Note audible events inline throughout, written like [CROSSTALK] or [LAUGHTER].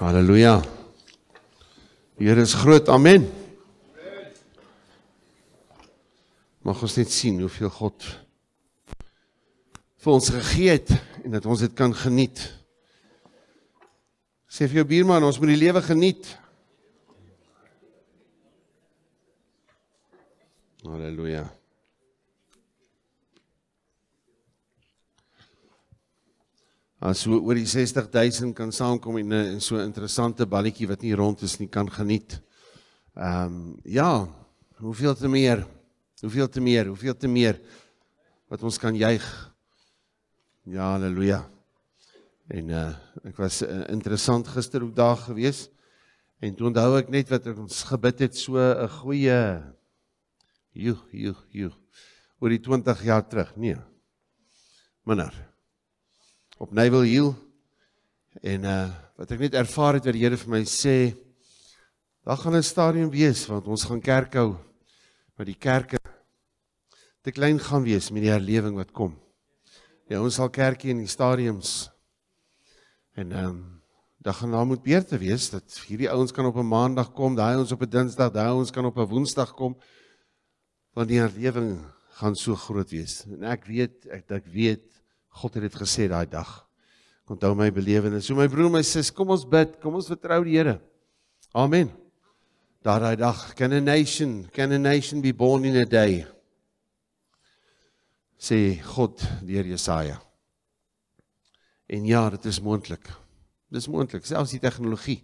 Halleluja. Here is groot. Amen. Mag ons net sien hoeveel God vir ons gegee het en dat ons dit kan geniet. Sê vir jou buurman, ons moet die lewe geniet. Halleluja. as so oor die 60000 kan saamkom en in eh, so 'n interessante balletjie wat nie rond is nie kan geniet. Ehm um, ja, hoeveel te meer? Hoeveel te meer? Hoeveel te meer wat ons kan juig. Ja, haleluja. En uh ek was uh, interessant gister op dag gewees en toe onthou ek net wat ons gebid het so 'n goeie joe joe joe oor die 20 jaar terug. Nee. Minder op Nyvel Hill en uh wat ek net ervaar het wat die Here vir my sê daar gaan 'n stadium wees want ons gaan kerk hou maar die kerke te klein gaan wees met die herlewing wat kom. Ja, ons sal kerkie in die stadiums en ehm um, daar gaan daar moet beurte wees dat hierdie ouens kan op 'n maandag kom, daai ons op 'n dinsdag, daai ons kan op 'n woensdag kom want die herlewing gaan so groot wees. En ek weet ek ek weet God het dit gesê daai dag. Ek onthou my belewenis. So my broer, my sis, kom ons bid, kom ons vertrou die Here. Amen. Daai dag, can a nation, can a nation be born in a day? sê God deur Jesaja. En ja, dit is moontlik. Dis moontlik. Selfs die tegnologie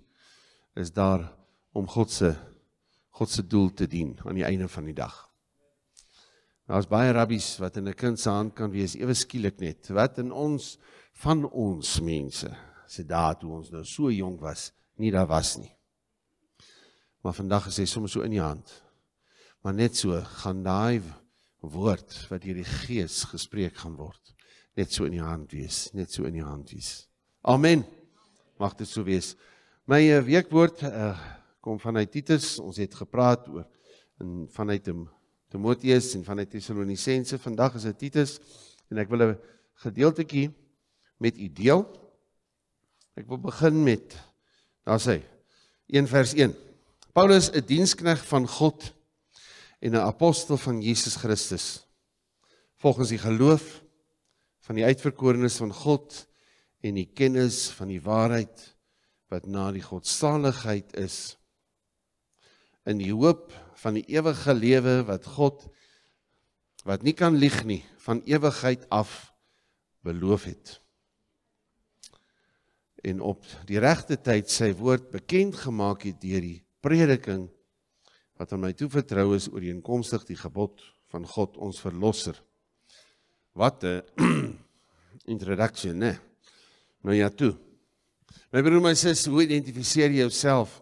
is daar om God se God se doel te dien aan die einde van die dag. Daar's baie rabbies wat in 'n kind se hand kan wees ewe skielik net. Wat in ons van ons mense se daad toe ons nou so jonk was, nie daar was nie. Maar vandag is hy soms so in die hand. Maar net so gaan daai woord wat deur die Gees gespreek gaan word, net so in die hand wees, net so in die hand wees. Amen. Mag dit so wees. My eh, weekwoord uh, kom vanuit Titus. Ons het gepraat oor in vanuit 'n Timoteus en van die Tessalonisense. Vandag is dit Titus en ek wil 'n gedeeltetjie met u deel. Ek wil begin met daar sê 1 vers 1. Paulus, 'n dienskneg van God en 'n apostel van Jesus Christus. Volgens die geloof van die uitverkorenes van God en die kennis van die waarheid wat na die godsaligheid is in die hoop van die ewige lewe wat God wat nie kan lieg nie van ewigheid af beloof het. En op die regte tyd sy woord bekend gemaak het deur die prediking wat aan my toe vertrou is oor die inkomstig die gebod van God ons verlosser. Wat 'n [CLEARS THROAT] introduction, né? Nou ja, tu. My broer en my sussie, hoe identifiseer jy jouself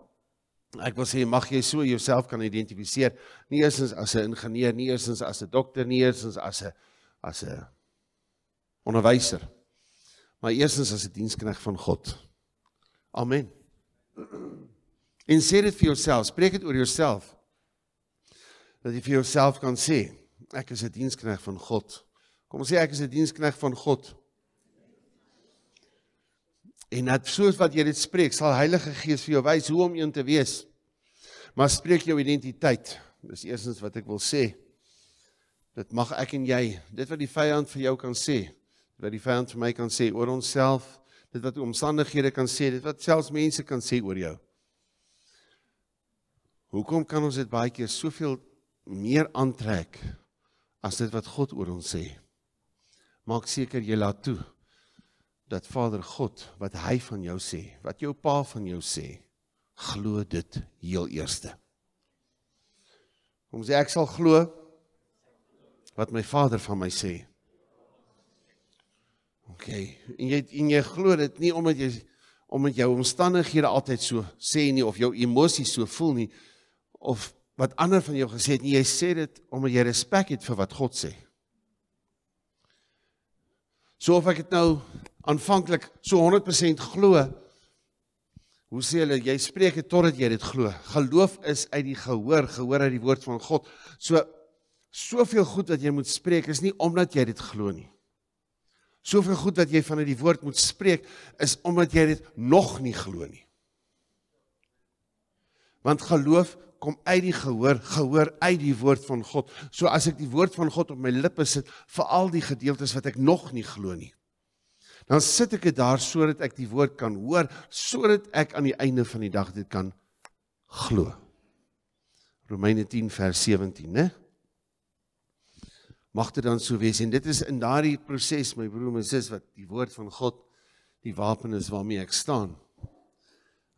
ek wil sê mag jy so jouself kan identifiseer nie eers as 'n ingenieur nie eers as 'n dokter nie eers as 'n as 'n onderwyser maar eers as 'n dienskneg van God amen en sê dit vir jouself spreek dit oor jouself dat jy vir jouself kan sê ek is 'n dienskneg van God kom ons sê ek is 'n dienskneg van God En dat soos wat jy dit spreek, sal Heilige Gees vir jou wys hoe om een te wees. Maar spreek jou identiteit. Dis eersens wat ek wil sê. Dit mag ek en jy, dit wat die vyand vir jou kan sê, dit wat die vyand vir my kan sê oor onsself, dit wat omstandighede kan sê, dit wat selfs mense kan sê oor jou. Hoekom kan ons dit baie keer soveel meer aantrek as dit wat God oor ons sê? Maak seker jy laat toe dat Vader God wat hy van jou sê, wat jou pa van jou sê, glo dit heel eerste. Kom sê ek sal glo wat my Vader van my sê. OK, en jy en jy glo dit nie omdat jy omdat jou omstandighede altyd so sê nie of jou emosies so voel nie of wat ander van jou gesê het nie, jy sê dit omdat jy respek het vir wat God sê. So of ek dit nou aanvanklik so 100% glo. Hoe sê hulle jy spreek dit totdat jy dit glo. Geloof is uit die gehoor, gehoor uit die woord van God. So soveel goed wat jy moet spreek is nie omdat jy dit glo nie. Soveel goed wat jy vanuit die woord moet spreek is omdat jy dit nog nie glo nie. Want geloof kom uit die gehoor, gehoor uit die woord van God. So as ek die woord van God op my lippe sit, vir al die gedeeltes wat ek nog nie glo nie. Dan sit ek dit daar sodat ek die woord kan hoor, sodat ek aan die einde van die dag dit kan glo. Romeine 10 vers 17, né? Magte dan so wees en dit is in daardie proses my broer en sis wat die woord van God die wapen is waarmee ek staan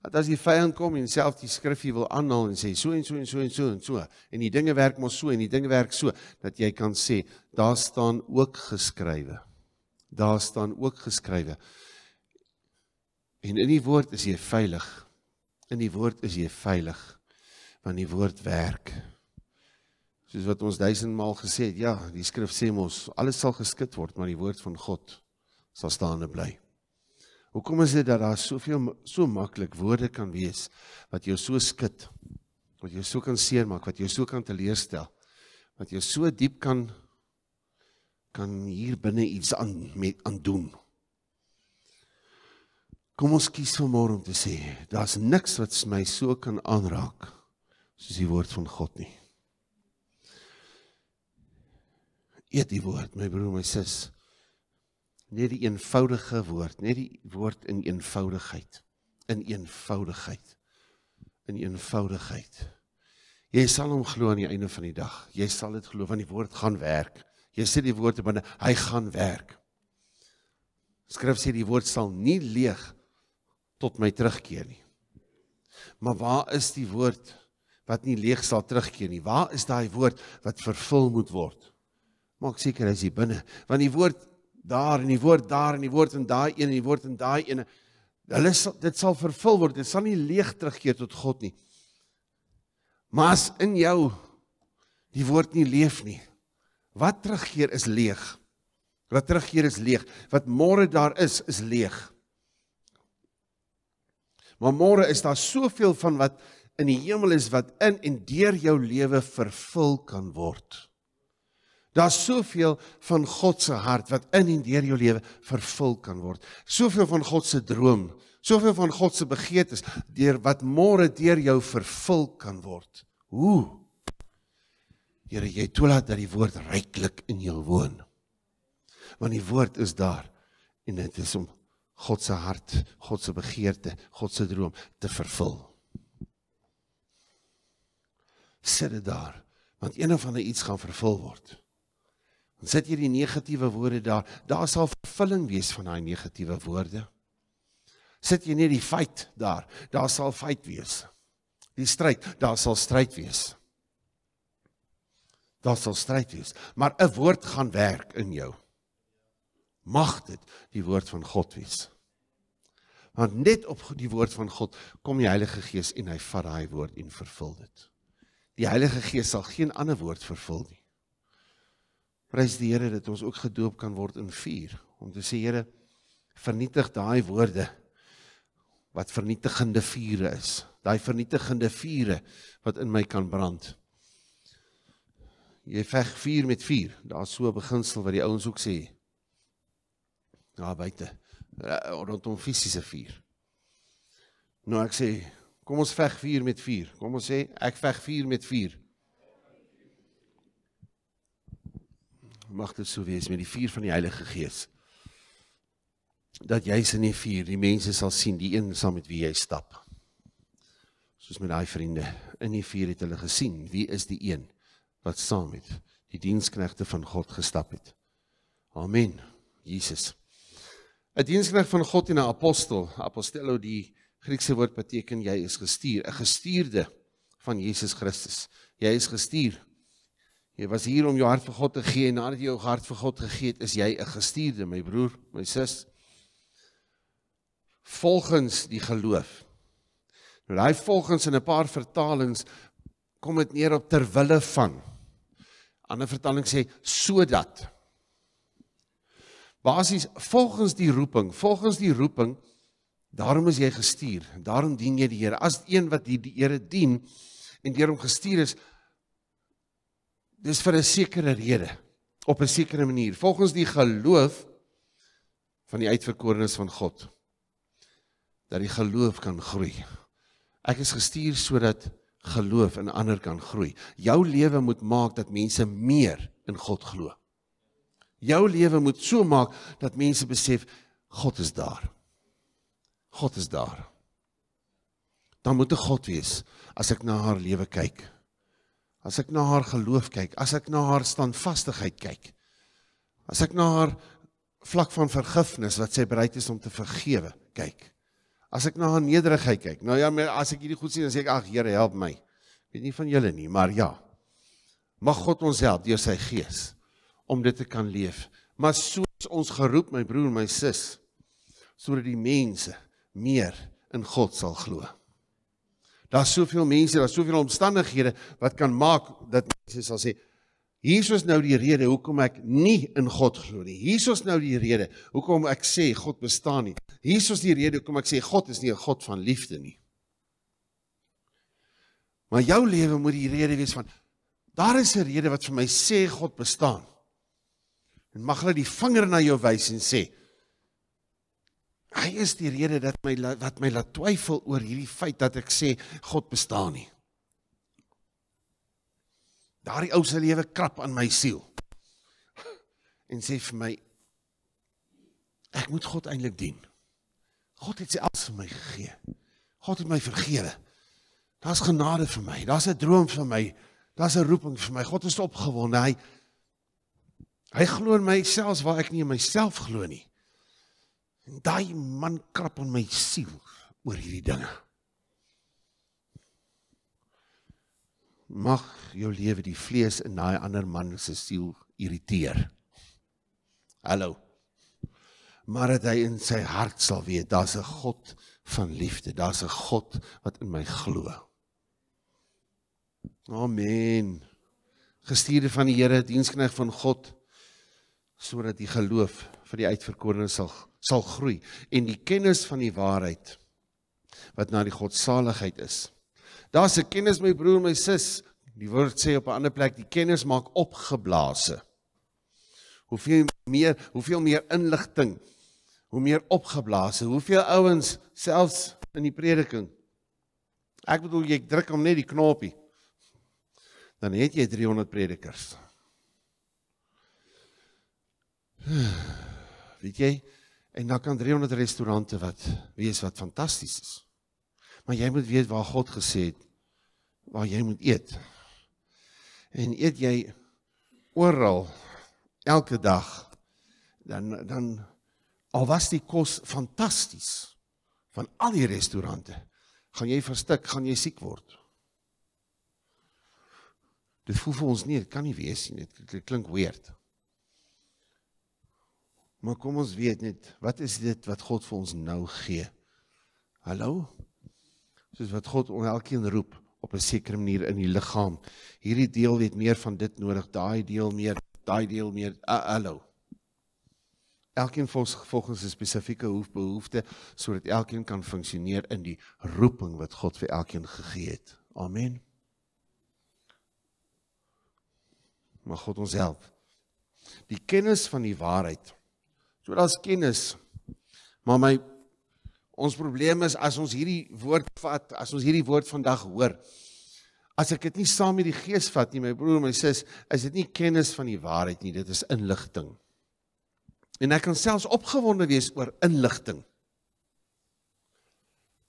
dat as die vyand kom en self die skrifgie wil aanhaal en sê so en so en so en so en so en die dinge werk maar so en die dinge werk so dat jy kan sê daar staan ook geskrywe. Daar staan ook geskrywe. En in die woord is jy veilig. In die woord is jy veilig want die woord werk. Soos wat ons duisendmaal gesê het, ja, die skrif sê mos alles sal geskit word, maar die woord van God sal staande bly. Hoekom is dit dat daar soveel so maklik woorde kan wees wat jou so skud, wat jou so kan seermaak, wat jou so kan teleurstel, wat jou so diep kan kan hier binne iets aan met aan doen. Kom ons kies vanmôre om te sê, daar's niks wat my so kan aanraak soos die woord van God nie. Eet die woord, my broer, my sussie net die eenvoudige woord, net die woord in eenvoudigheid. In eenvoudigheid. In eenvoudigheid. Jy sal hom glo aan die einde van die dag. Jy sal dit glo want die woord gaan werk. Jy sê die woord binne, hy gaan werk. Skrif sê die woord sal nie leeg tot my terugkeer nie. Maar waar is die woord wat nie leeg sal terugkeer nie? Waar is daai woord wat vervul moet word? Maak seker hy is hier binne want die woord daar en die woord daar en die woord en daai een en die woord en daai een. Hulle sal, dit sal vervul word. Dit sal nie leeg terugkeer tot God nie. Maar as in jou die woord nie leef nie, wat terugkeer is leeg. Wat terugkeer is leeg. Wat môre daar is, is leeg. Maar môre is daar soveel van wat in die hemel is wat in en deur jou lewe vervul kan word. Daar's soveel van God se hart wat in en deur jou lewe vervul kan word. Soveel van God se droom, soveel van God se begeertes deur wat môre deur jou vervul kan word. Hoe? Here, jy toelaat dat die woord ryklik in jou woon. Want die woord is daar en dit is om God se hart, God se begeerte, God se droom te vervul. Sit dit daar want een of ander iets gaan vervul word sit jy die negatiewe woorde daar, daar sal vervulling wees van daai negatiewe woorde. Sit jy nie die feit daar, daar sal feit wees. Die stryd, daar sal stryd wees. Daar sal stryd wees, maar 'n woord gaan werk in jou. Mag dit die woord van God wees. Want net op die woord van God kom die Heilige Gees en hy vat daai woord en vervul dit. Die Heilige Gees sal geen ander woord vervul nie. Prys die Here dat ons ook gedoop kan word in vuur. Om te sê Here, vernietig daai woorde wat vernietigende vure is. Daai vernietigende vure wat in my kan brand. Jy veg vuur met vuur. Daar's so 'n beginsel wat die ouens ook sê. Daar buite eh, rondom fisiese vuur. Nou ek sê, kom ons veg vuur met vuur. Kom ons sê ek veg vuur met vuur. mag dit so wees met die vuur van die Heilige Gees. Dat jy is in die vuur, die mense sal sien die een saam met wie jy stap. Soos met daai vriende, in die vuur het hulle gesien wie is die een wat saam met die diensknegte van God gestap het. Amen. Jesus. 'n Diensknegt van God en 'n apostel. Apostello die Griekse woord beteken jy is gestuur, 'n gestuurde van Jesus Christus. Jy is gestuur. Jy was hier om jou hart vir God te gee en nadat jy jou hart vir God gegee het, is jy 'n gestuurde, my broer, my sis. Volgens die geloof. Nou daai volgens in 'n paar vertalings kom dit neer op terwille van. Ander vertaling sê sodat. Basies volgens die roeping, volgens die roeping Daarom is jy gestuur, daarom dien jy die Here. As een wat hier die Here dien en deur hom gestuur is, Dis vir 'n sekere rede op 'n sekere manier volgens die geloof van die uitverkorenes van God dat die geloof kan groei. Ek is gestuur sodat geloof in ander kan groei. Jou lewe moet maak dat mense meer in God glo. Jou lewe moet so maak dat mense besef God is daar. God is daar. Dan moet 'n God wees as ek na haar lewe kyk. As ek na haar geloof kyk, as ek na haar standvastigheid kyk, as ek na haar vlak van vergifnis wat sy bereid is om te vergewe kyk. As ek na haar nederigheid kyk. Nou ja, as ek hierdie goed sien, dan sê ek ag Here, help my. Ek weet nie van julle nie, maar ja. Mag God ons help deur sy gees om dit te kan leef. Maar soos ons geroep my broer en my sus sodat die mense meer in God sal glo. Daar's soveel mense, daar's soveel omstandighede wat kan maak dat mense sal sê Hierso is nou die rede hoekom ek nie in God glo nie. Hierso is nou die rede hoekom ek sê God bestaan nie. Hierso is die rede hoekom ek sê God is nie 'n God van liefde nie. Maar jou lewe moet die rede wees van daar is 'n rede wat vir my sê God bestaan. En mag hulle die vinger na jou wys en sê, Hy is die rede dat my wat my laat twyfel oor hierdie feit dat ek sê God bestaan nie. Daardie ou se lewe krap aan my siel. En sê vir my ek moet God eintlik dien. God het sy alles vir my gegee. God het my vergewe. Daar's genade vir my. Daar's 'n droom vir my. Daar's 'n roeping vir my. God is opgewonde. Hy hy glo in my selfs waar ek nie in myself glo nie. En daai man krap in my siel oor hierdie dinge. Mag jou lewe die vlees in daai ander man se siel irriteer. Hallo. Maar dat hy in sy hart sal weet daar's 'n God van liefde, daar's 'n God wat in my glo. Amen. Gestuurde van die Here, dienskneg van God sodat die geloof vir die uitverkorene sal sal groei en die kennis van die waarheid wat na die godsaligheid is. Daar's 'n kennis my broer, my sis. Die woord sê op 'n ander plek die kennis maak opgeblaase. Hoeveel meer, hoeveel meer inligting, hoe meer opgeblaase, hoeveel ouens selfs in die prediking. Ek bedoel jy druk hom net die knoppie. Dan het jy 300 predikers. [SIGHS] Weet jy? En dan kan 300 restaurante wat wees wat fantasties is. Maar jy moet weet waar God gesê het waar jy moet eet. En eet jy oral elke dag dan dan al was die kos fantasties van al die restaurante, gaan jy verstik, gaan jy siek word. Dit voel vir ons nie, dit kan nie wees nie. Dit klink weird. Maar kom ons weet net, wat is dit wat God vir ons nou gee? Hallo? Soos wat God on elkeen roep op 'n sekere manier in die liggaam. Hierdie deel het meer van dit nodig, daai deel meer, daai deel meer. Ah, hallo. Elkeen volgens volgens sy spesifieke hoofbehoeftes sodat elkeen kan funksioneer in die roeping wat God vir elkeen gegee het. Amen. Mag God ons help. Die kennis van die waarheid So daar's kennis. Maar my ons probleem is as ons hierdie woord vat, as ons hierdie woord vandag hoor, as ek dit nie saam met die gees vat nie, my broer, my sis, is dit nie kennis van die waarheid nie, dit is inligting. En ek kan selfs opgewonde wees oor inligting.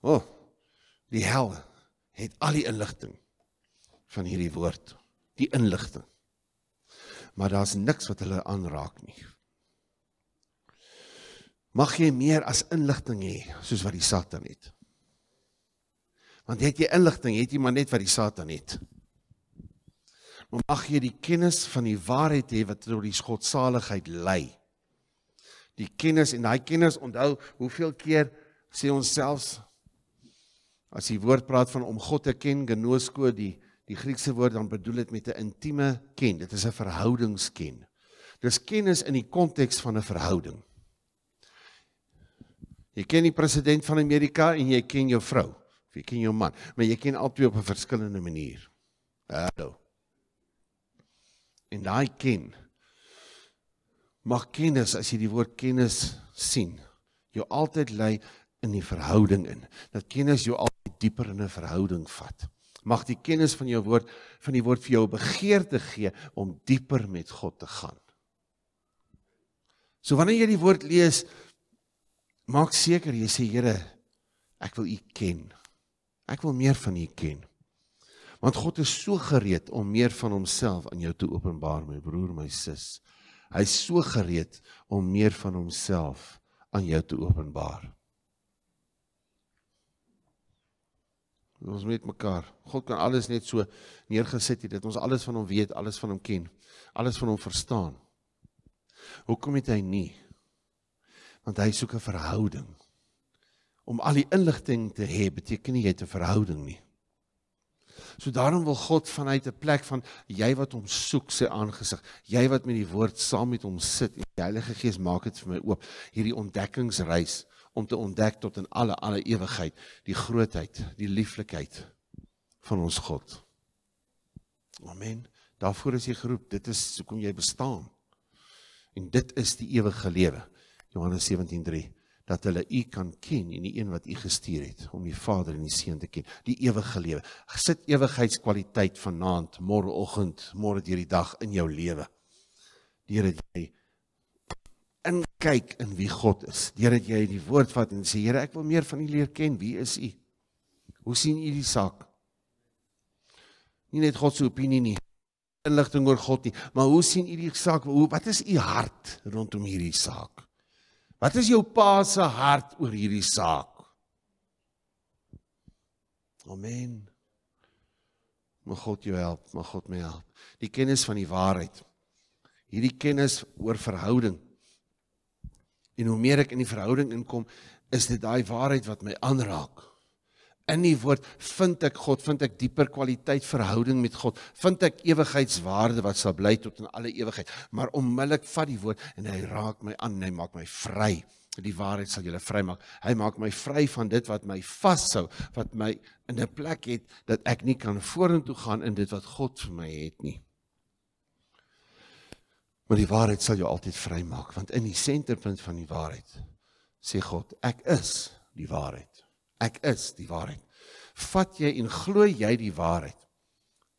O, oh, die hel het al die inligting van hierdie woord, die inligting. Maar daar's niks wat hulle aanraak nie mag jy meer as inligting hê soos wat die Satan het. Want het jy inligting, het jy maar net wat die Satan het. Maar mag jy die kennis van die waarheid hê wat tot die godsaligheid lei. Die kennis en daai kennis onthou hoeveel keer sê ons selfs as die woord praat van om God te ken, gnosko die die Griekse woord dan bedoel dit met 'n intieme ken. Dit is 'n verhoudingsken. Dis kennis in die konteks van 'n verhouding. Jy ken die president van Amerika en jy ken jou vrou of jy ken jou man, maar jy ken albei op 'n verskillende manier. Hallo. En daai ken mag kennis as jy die woord kennis sien, jou altyd lei in die verhouding in. Dat kennis jou altyd dieper in 'n die verhouding vat. Mag die kennis van jou woord van die woord vir jou begeerte gee om dieper met God te gaan. So wanneer jy die woord lees, maak seker jy sê Here, ek wil U ken. Ek wil meer van U ken. Want God is so gereed om meer van homself aan jou te openbaar, my broer, my sis. Hy's so gereed om meer van homself aan jou te openbaar. Ons weet mekaar. God kan alles net so neergesit het dat ons alles van hom weet, alles van hom ken, alles van hom verstaan. Hoekom het hy nie want hy soek 'n verhouding. Om al die inligting te hê beteken nie jy het 'n verhouding nie. So daarom wil God vanuit 'n plek van jy wat hom soek sy aangesig, jy wat met die woord saam met hom sit en die Heilige Gees maak dit vir my oop hierdie ontdekkingsreis om te ontdek tot in alle alle ewigheid die grootheid, die lieflikheid van ons God. Amen. Daarvoor is jy geroep. Dit is hoekom jy bestaan. En dit is die ewige lewe. Johannes 17:3 dat hulle u kan ken en die een wat u gestuur het om die Vader en die Seun te ken, die ewige lewe. Gesit ewigheidskwaliteit vanaand, môreoggend, môre deur die dag in jou lewe. Deur dat jy in kyk in wie God is. Deur dat jy die woord vat en sê Here, ek wil meer van U leer ken. Wie is U? Hoe sien U die saak? Nie net God se opinie nie, inligting oor God nie, maar hoe sien U die saak? Hoe wat is U hart rondom hierdie saak? Wat is jou pa se hart oor hierdie saak? Amen. Mag God jou help, mag God my help. Die kennis van die waarheid. Hierdie kennis oor verhouding. En hoe meer ek in die verhouding inkom, is dit daai waarheid wat my aanraak. In die woord vind ek God, vind ek dieper kwaliteit verhouding met God, vind ek ewigheidswaarde wat sal bly tot in alle ewigheid. Maar onmiddellik vat die woord en hy raak my aan, hy maak my vry. Die waarheid sal julle vrymaak. Hy maak my vry van dit wat my vashou, wat my in 'n plek het dat ek nie kan vorentoe gaan in dit wat God vir my het nie. Maar die waarheid sal jou altyd vrymaak, want in die senterpunt van die waarheid sê God, ek is die waarheid. Ek is die waarheid. Vat jy en glo jy die waarheid?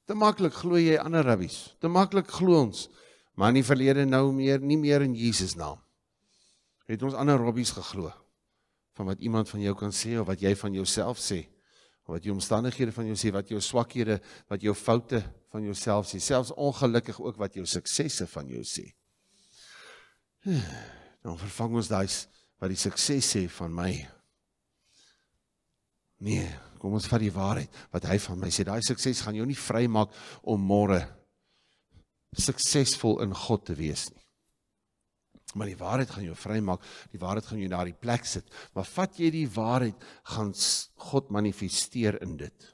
Te maklik glo jy ander rabbies. Te maklik glo ons maar nie verlede nou meer nie meer in Jesus naam. Het ons ander rabbies geglo van wat iemand van jou kan sê of wat jy van jouself sê of wat jou omstandighede van jou sê, wat jou swakhede, wat jou foute van jouself sê, selfs ongelukkig ook wat jou suksesse van jou sê. Dan vervang ons daai wat die sukses sê van my Nee, kom ons vat die waarheid wat hy van my sê. Daai sukses gaan jou nie vrymaak om môre suksesvol in God te wees nie. Maar die waarheid gaan jou vrymaak. Die waarheid gaan jou na die plek sit. Maar vat jy die waarheid, gaan God manifesteer in dit.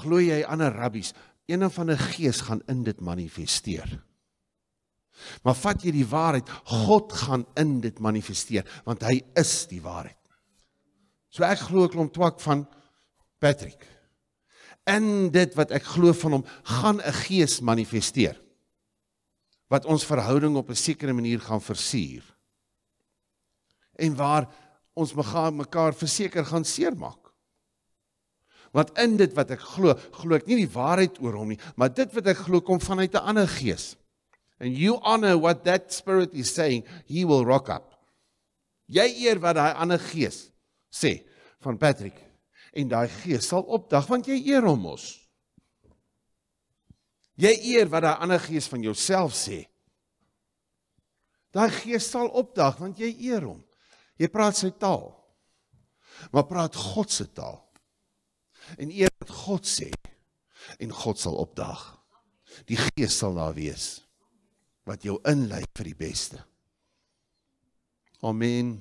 Glo jy ander rabbies, een of ander gees gaan in dit manifesteer. Maar vat jy die waarheid, God gaan in dit manifesteer want hy is die waarheid. So ek glo 'n klomp twak van Patrick. In dit wat ek glo van hom, gaan 'n gees manifesteer wat ons verhouding op 'n sekere manier gaan versuur. En waar ons mekaar verseker gaan seermaak. Want in dit wat ek glo, glo ek nie die waarheid oor hom nie, maar dit wat ek glo kom vanuit 'n ander gees. And you honor what that spirit is saying, he will rock up. Jy eer wat daai ander gees sê van Patrick en daai gees sal opdag want jy eer hom mos. Jy eer wat daai ander gees van jouself sê. Daai gees sal opdag want jy eer hom. Jy praat sy taal. Maar praat God se taal. En eer wat God sê en God sal opdag. Die gees sal daar wees wat jou inlei vir die beste. Amen.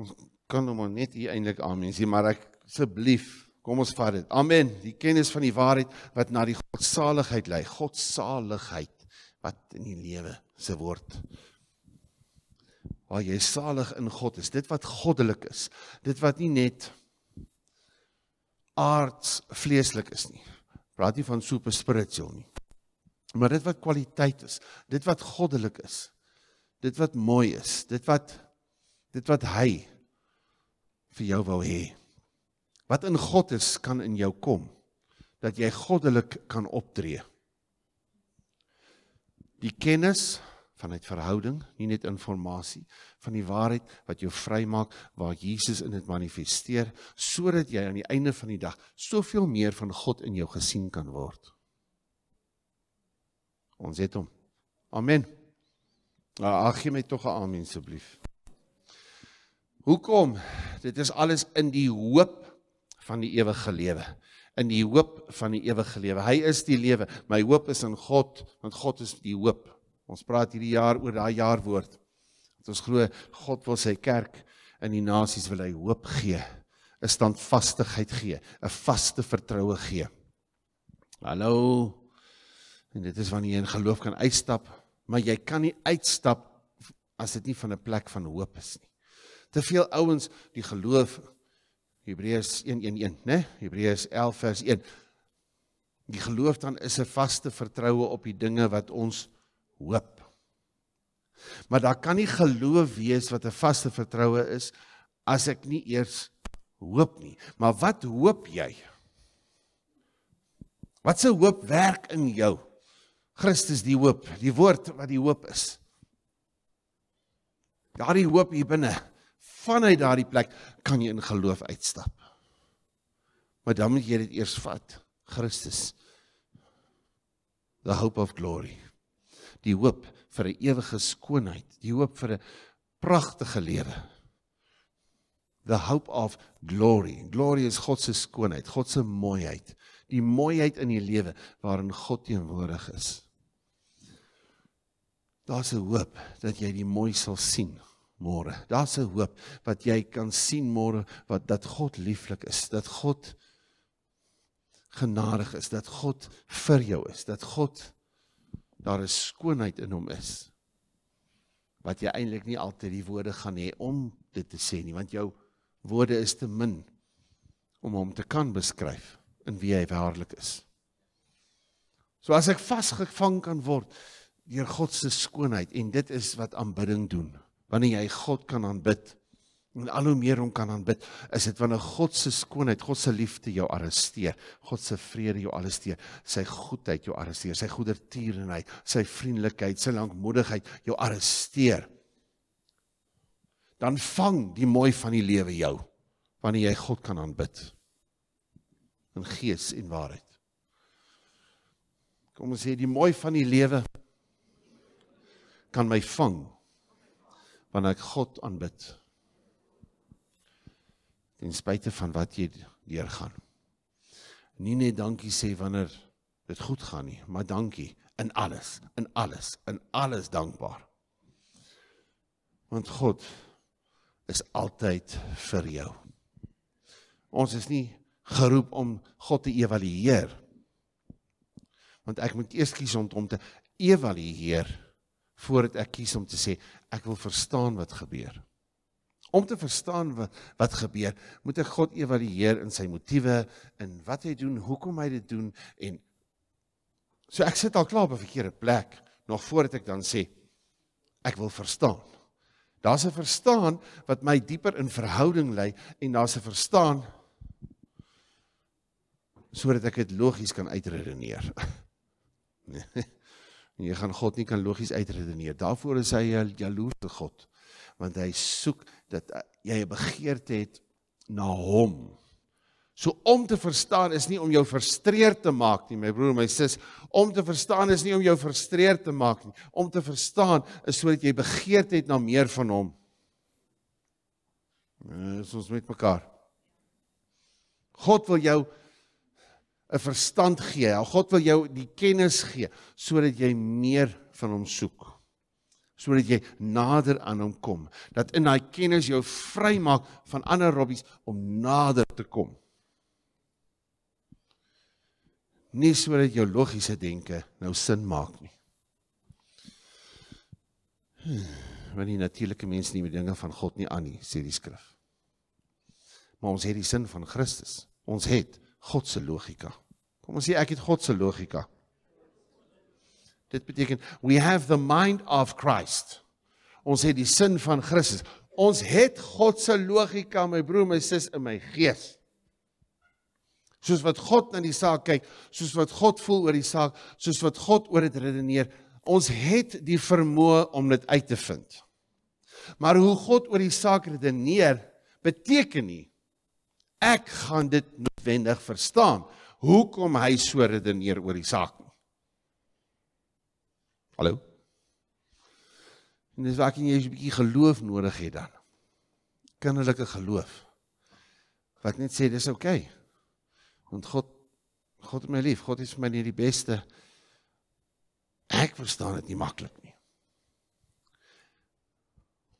Ons kan hom net u eintlik amen sê, maar ek asseblief, kom ons vat dit. Amen. Die kennis van die waarheid wat na die godsaligheid lei. Godsaligheid wat in die lewe se word. Waar jy salig in God is, dit wat goddelik is. Dit wat nie net aards vleeslik is nie. Praat nie van super spiritual nie. Maar dit wat kwaliteit is, dit wat goddelik is. Dit wat mooi is, dit wat dit wat hy vir jou wil hê. Wat in God is, kan in jou kom dat jy goddelik kan optree. Die kennis vanuit verhouding, nie net informasie van die waarheid wat jou vrymaak waar Jesus in dit manifesteer sodat jy aan die einde van die dag soveel meer van God in jou gesien kan word. Ons het hom. Amen. Ah, ag gee my tog 'n amen asseblief. Hoekom? Dit is alles in die hoop van die ewige lewe. In die hoop van die ewige lewe. Hy is die lewe. My hoop is in God, want God is die hoop. Ons praat hierdie jaar oor daai jaarwoord. Dat ons glo God wil sy kerk in die nasies wil hy hoop gee, 'n standvastigheid gee, 'n vaste vertroue gee. Hallo. En dit is wanneer jy in geloof kan uitstap, maar jy kan nie uitstap as dit nie van 'n plek van hoop is nie te veel ouens die geloof Hebreërs 1:1, né? Nee? Hebreërs 11 vers 1. Die geloof dan is 'n vaste vertroue op die dinge wat ons hoop. Maar daar kan nie geloof wees wat 'n vaste vertroue is as ek nie eers hoop nie. Maar wat hoop jy? Wat se hoop werk in jou? Christus die hoop, die woord wat die hoop is. Daardie hoop hier binne vanuit daardie plek kan jy in geloof uitstap. Maar dan moet jy dit eers vat, Christus. The hope of glory. Die hoop vir 'n ewige skoonheid, die hoop vir 'n pragtige lewe. The hope of glory. Glory is God se skoonheid, God se mooiheid, die mooiheid in die lewe waarin God teenwoordig is. Daar's 'n hoop dat jy die mooi sal sien môre. Daar's 'n hoop wat jy kan sien môre wat dat God lieflik is, dat God genadig is, dat God vir jou is, dat God daar is skoonheid in hom is. Wat jy eintlik nie altyd die woorde gaan hê om dit te sê nie, want jou woorde is te min om hom te kan beskryf in wie hy werklik is. So as ek vasgevang kan word deur God se skoonheid en dit is wat aanbidding doen wanneer jy God kan aanbid en al hoe meer hom kan aanbid, is dit wanneer God se skoonheid, God se liefde jou arresteer, God se vrede jou arresteer, sy goedheid jou arresteer, sy goedertierenheid, sy vriendelikheid, sy lankmoedigheid jou arresteer. Dan vang die mooi van die lewe jou wanneer jy God kan aanbid in gees en waarheid. Kom ons sê die mooi van die lewe kan my vang wanneer ek God aanbid. Ten spyte van wat jy deurgaan. Nie net dankie sê wanneer dit goed gaan nie, maar dankie in alles, in alles, in alles dankbaar. Want God is altyd vir jou. Ons is nie geroep om God te evalueer. Want ek moet eers kies om om te evalueer voordat ek kies om te sê ek wil verstaan wat gebeur. Om te verstaan wat wat gebeur, moet ek God evalueer in sy motiewe, in wat hy doen, hoekom hy dit doen en so ek sit al klaar op 'n verkeerde plek nog voordat ek dan sê ek wil verstaan. Daar's 'n verstaan wat my dieper in verhouding lei en daar's 'n verstaan sodat ek dit logies kan uitredeneer. [LAUGHS] En jy gaan God nie kan logies uitredeneer. Daarvoor is hy 'n jaloerse God, want hy soek dat jy 'n begeerte het na hom. So om te verstaan is nie om jou frustreerd te maak nie, my broer, my sis. Om te verstaan is nie om jou frustreerd te maak nie. Om te verstaan is sodat jy begeerte het na meer van hom. Ons ons met mekaar. God wil jou 'n verstand gee. God wil jou die kennis gee sodat jy meer van hom soek. Sodat jy nader aan hom kom. Dat in daai kennis jou vrymaak van ander robbies om nader te kom. Nie sodat jou logiese denke nou sin maak nie. Hmm, want die natuurlike mens nie met dinge van God nie aan nie, sê die skrif. Maar ons het die sin van Christus. Ons het God se logika. Kom ons sê ek het God se logika. Dit beteken we have the mind of Christ. Ons het die sin van Christus. Ons het God se logika, my broer, my sis in my gees. Soos wat God na die saak kyk, soos wat God voel oor die saak, soos wat God oor dit redeneer, ons het die vermoë om dit uit te vind. Maar hoe God oor die saak redeneer, beteken nie ek gaan dit nie noodwendig verstaan hoekom hy so redeneer oor die saak nie. Hallo. En dis waar jy 'n bietjie geloof nodig het dan. Kinderlike geloof. Wat net sê dis oukei. Okay. Want God God my lief, God is my nie die beste. Ek verstaan dit nie maklik nie.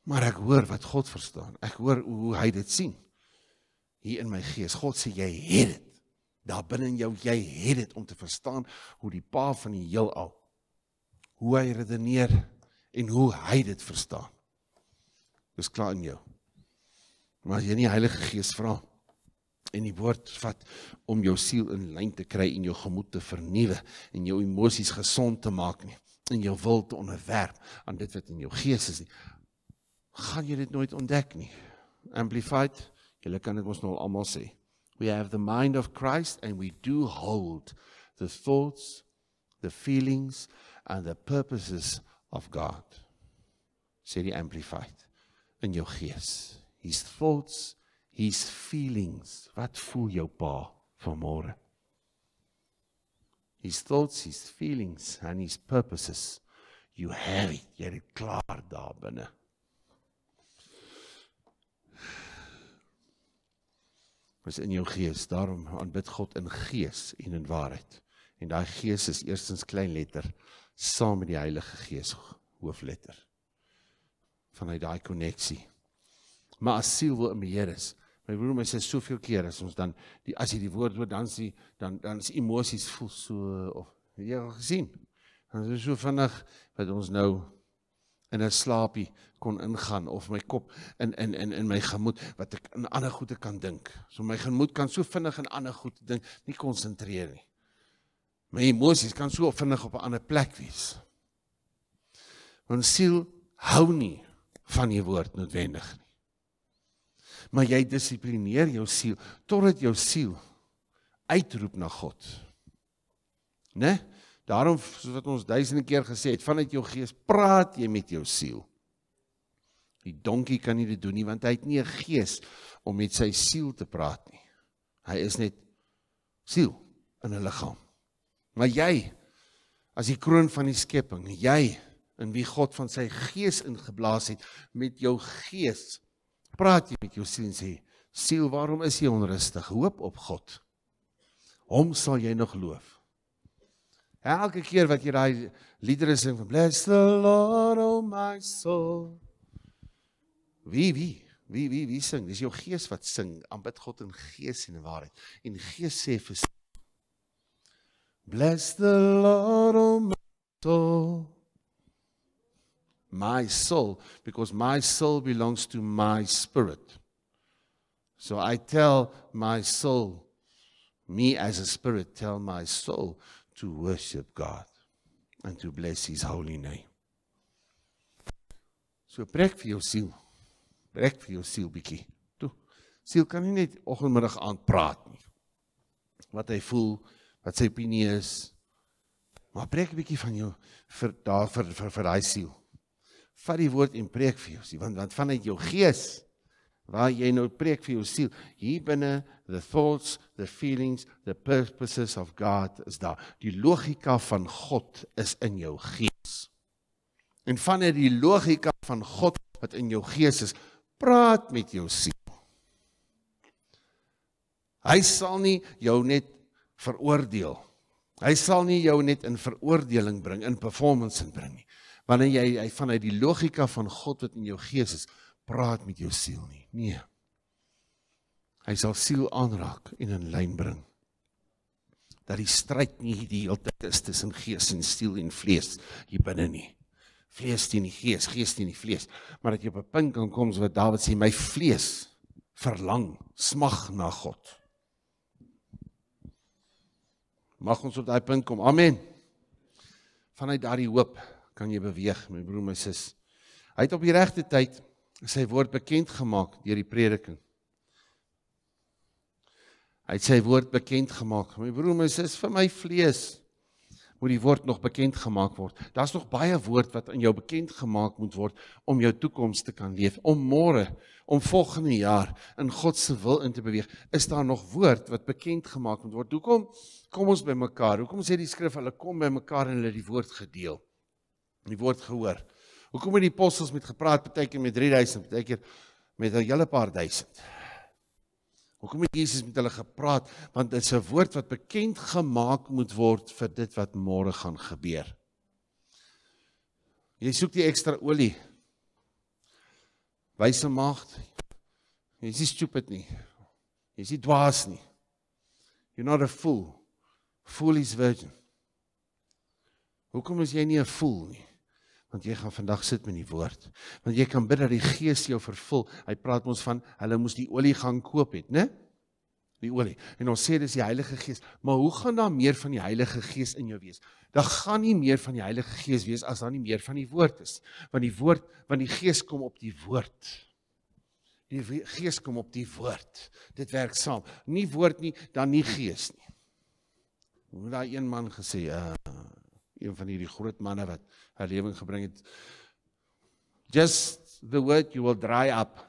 Maar ek hoor wat God verstaan. Ek hoor hoe hy dit sien hier in my gees. God sê jy het dit. Daar binne in jou, jy het dit om te verstaan hoe die Pa van die heelal hoe hy redeneer en hoe hy dit verstaan. Dis klaar in jou. Maar jy nie Heilige Gees vra en die woord vat om jou siel in lyn te kry en jou gemoed te vernuwe en jou emosies gesond te maak nie en jou wil te onderwerp aan dit wat in jou gees is nie. gaan jy dit nooit ontdek nie amplified Julle kan dit mos nou almal sê. We have the mind of Christ and we do hold the thoughts, the feelings and the purposes of God. Sê die amplified in jou gees. His thoughts, his feelings. Wat voel jou pa vanmôre? His thoughts, his feelings and his purposes. You have it. Jy het dit klaar daar binne. is in jou gees. Daarom aanbid God in gees en in waarheid. En daai gees is eerstens klein letter saam met die Heilige Gees hoofletter. Vanuit daai koneksie. Maar as siel wil in die Here is. My broer my sê soveel keer as ons dan die as jy die woord word dan sien dan dan is emosies voel so of jy gesien. Dan is so vinnig wat ons nou in 'n slaapie kon ingaan of my kop in in in in my gemoed wat ek aan ander goede kan dink. So my gemoed kan so vinnig aan ander goede dink, nie konsentreer nie. My emosies kan so vinnig op 'n ander plek wees. Want siel hou nie van die woord noodwendig nie. Maar jy dissiplineer jou siel totdat jou siel uitroep na God. Né? Nee? Daarom soos wat ons duisende keer gesê het, vanuit jou gees praat jy met jou siel. Die donkie kan nie dit doen nie want hy het nie 'n gees om met sy siel te praat nie. Hy is net siel in 'n liggaam. Maar jy as die kroon van die skepping, jy in wie God van sy gees ingeblaas het met jou gees praat jy met jou siel en sê siel, waarom is jy onrustig? Hoop op God. Hom sal jy nog loof. Elke keer wat jy daai liedere sing van Bless the Lord oh my soul. Wie wie wie wie wie sing? Dis jou gees wat sing. Aanbid God in gees en waarheid. En gees sê vir Bless the Lord oh my soul. My soul because my soul belongs to my spirit. So I tell my soul me as a spirit tell my soul to worship God and to bless his holy name. So preek vir jou siel. Preek vir jou siel bietjie. Toe. Siel kan nie net oggendmiddag aan praat nie. Wat hy voel, wat sy opinie is. Maar preek bietjie van jou vir daar vir vir, vir daai siel. Vat die woord en preek vir jou siel want want vanuit jou gees waar jy nou preek vir jou siel hier binne the thoughts the feelings the purposes of God is daar die logika van God is in jou gees en vanuit die logika van God wat in jou gees is praat met jou siel hy sal nie jou net veroordeel hy sal nie jou net in veroordeling bring in performance bring nie wanneer jy hy vanuit die logika van God wat in jou gees is praat met jou siel nie. Nee. Hy sal siel aanraak en in lyn bring. Dat die stryd nie die hele tyd is tussen gees en siel en vlees hier binne nie. Vlees teen die gees, gees teen die vlees, maar dat jy op 'n punt kan kom soos Dawid sê, my vlees verlang, smag na God. Mag ons op daai punt kom. Amen. Vanuit daardie hoop kan jy beweeg, my broer, my sis. Hy het op die regte tyd sy woord bekend gemaak deur die prediking. Hy het sy woord bekend gemaak. My broer, my sis, vir my vlees moet die woord nog bekend gemaak word. Daar's nog baie woord wat aan jou bekend gemaak moet word om jou toekoms te kan leef, om môre, om volgende jaar in God se wil in te beweeg. Is daar nog woord wat bekend gemaak moet word? Hoekom kom ons bymekaar? Hoekom sê die skrif hulle kom bymekaar en hulle die woord gedeel? Die woord gehoor. Hoekom het die apostels met gepraat baie keer met 3000, baie keer met 'n hele paar duisend? Hoekom het Jesus met hulle gepraat? Want dit is 'n woord wat bekend gemaak moet word vir dit wat môre gaan gebeur. Jy soek die ekstra olie. Wyse magt. Jy's nie stupid nie. Jy's nie dwaas nie. You're not a fool. Fool is virgin. Hoekom is jy nie 'n fool nie? want jy gaan vandag sit met die woord. Want jy kan bid dat die Gees jou vervul. Hy praat ons van hulle moes die olie gaan koop het, né? Die olie. En ons sê dis die Heilige Gees. Maar hoe gaan daar meer van die Heilige Gees in jou wees? Daar gaan nie meer van die Heilige Gees wees as daar nie meer van die woord is. Want die woord, want die Gees kom op die woord. Die Gees kom op die woord. Dit werk saam. Nie woord nie, dan nie Gees nie. Hoe daai een man gesê, uh een van hierdie groot manne wat herlewing gebring het just the word you will dry up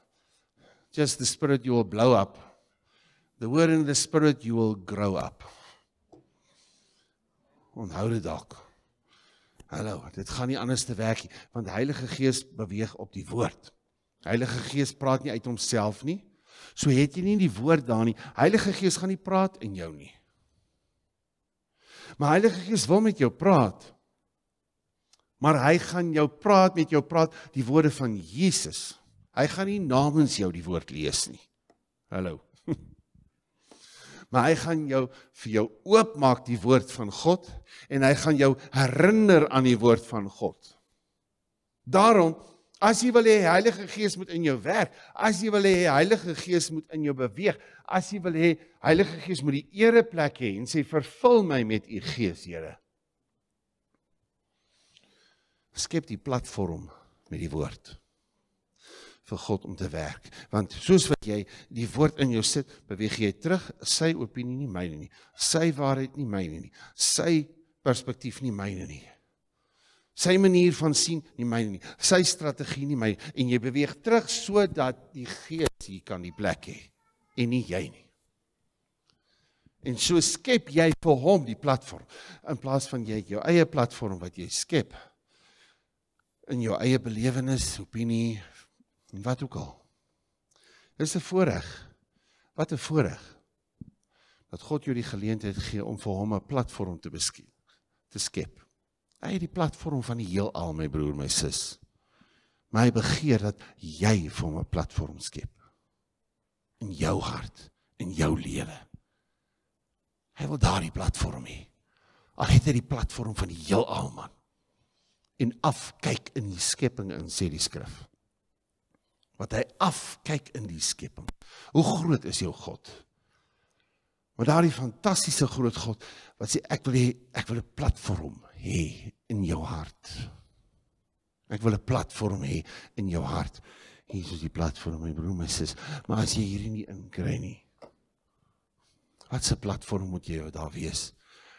just the spirit you will blow up the word in the spirit you will grow up onthou dit dalk hallo dit gaan nie anders te werk nie want Heilige Gees beweeg op die woord Heilige Gees praat nie uit homself nie so het jy nie die woord daar nie Heilige Gees gaan nie praat in jou nie Maar Heilige Gees wil met jou praat. Maar hy gaan jou praat met jou praat die woorde van Jesus. Hy gaan nie namens jou die woord lees nie. Hallo. [LAUGHS] Maar hy gaan jou vir jou oopmaak die woord van God en hy gaan jou herinner aan die woord van God. Daarom As jy wil hê Heilige Gees moet in jou werk, as jy wil hê Heilige Gees moet in jou beweeg, as jy wil hê Heilige Gees moet die ereplek hê en sê vervul my met u Gees, Here. Skep die platform met die woord vir God om te werk, want soos wat jy die woord in jou sit, beweeg jy terug sy opinie nie myne nie, sy waarheid nie myne nie, sy perspektief nie myne nie sy manier van sien nie myne nie sy strategie nie my en jy beweeg terug sodat die gees hier kan die plek hê en nie jy nie en so skep jy vir hom die platform in plaas van jy jou eie platform wat jy skep in jou eie belewenis opinie en wat ook al dis 'n voorreg wat 'n voorreg dat God jou die geleentheid gee om vir hom 'n platform te beskik te skep Hy het die platform van die heelal, my broer, my sis. Maar hy begeer dat jy vir hom 'n platform skep in jou hart, in jou lewe. Hy wil daardie platform hê. Al het hy die platform van die heelal, man. En afkyk in die skepping in sê die skrif wat hy afkyk in die skepping. Hoe groot is jou God? Maar daardie fantastiese groot God wat sê ek wil hê ek wil 'n platform hê in jou hart. Ek wil 'n platform hê in jou hart. Jesus die platform, my broer, my sis. Maar as jy hierdie nie inkry nie. Wat 'n platform moet jy daar wees?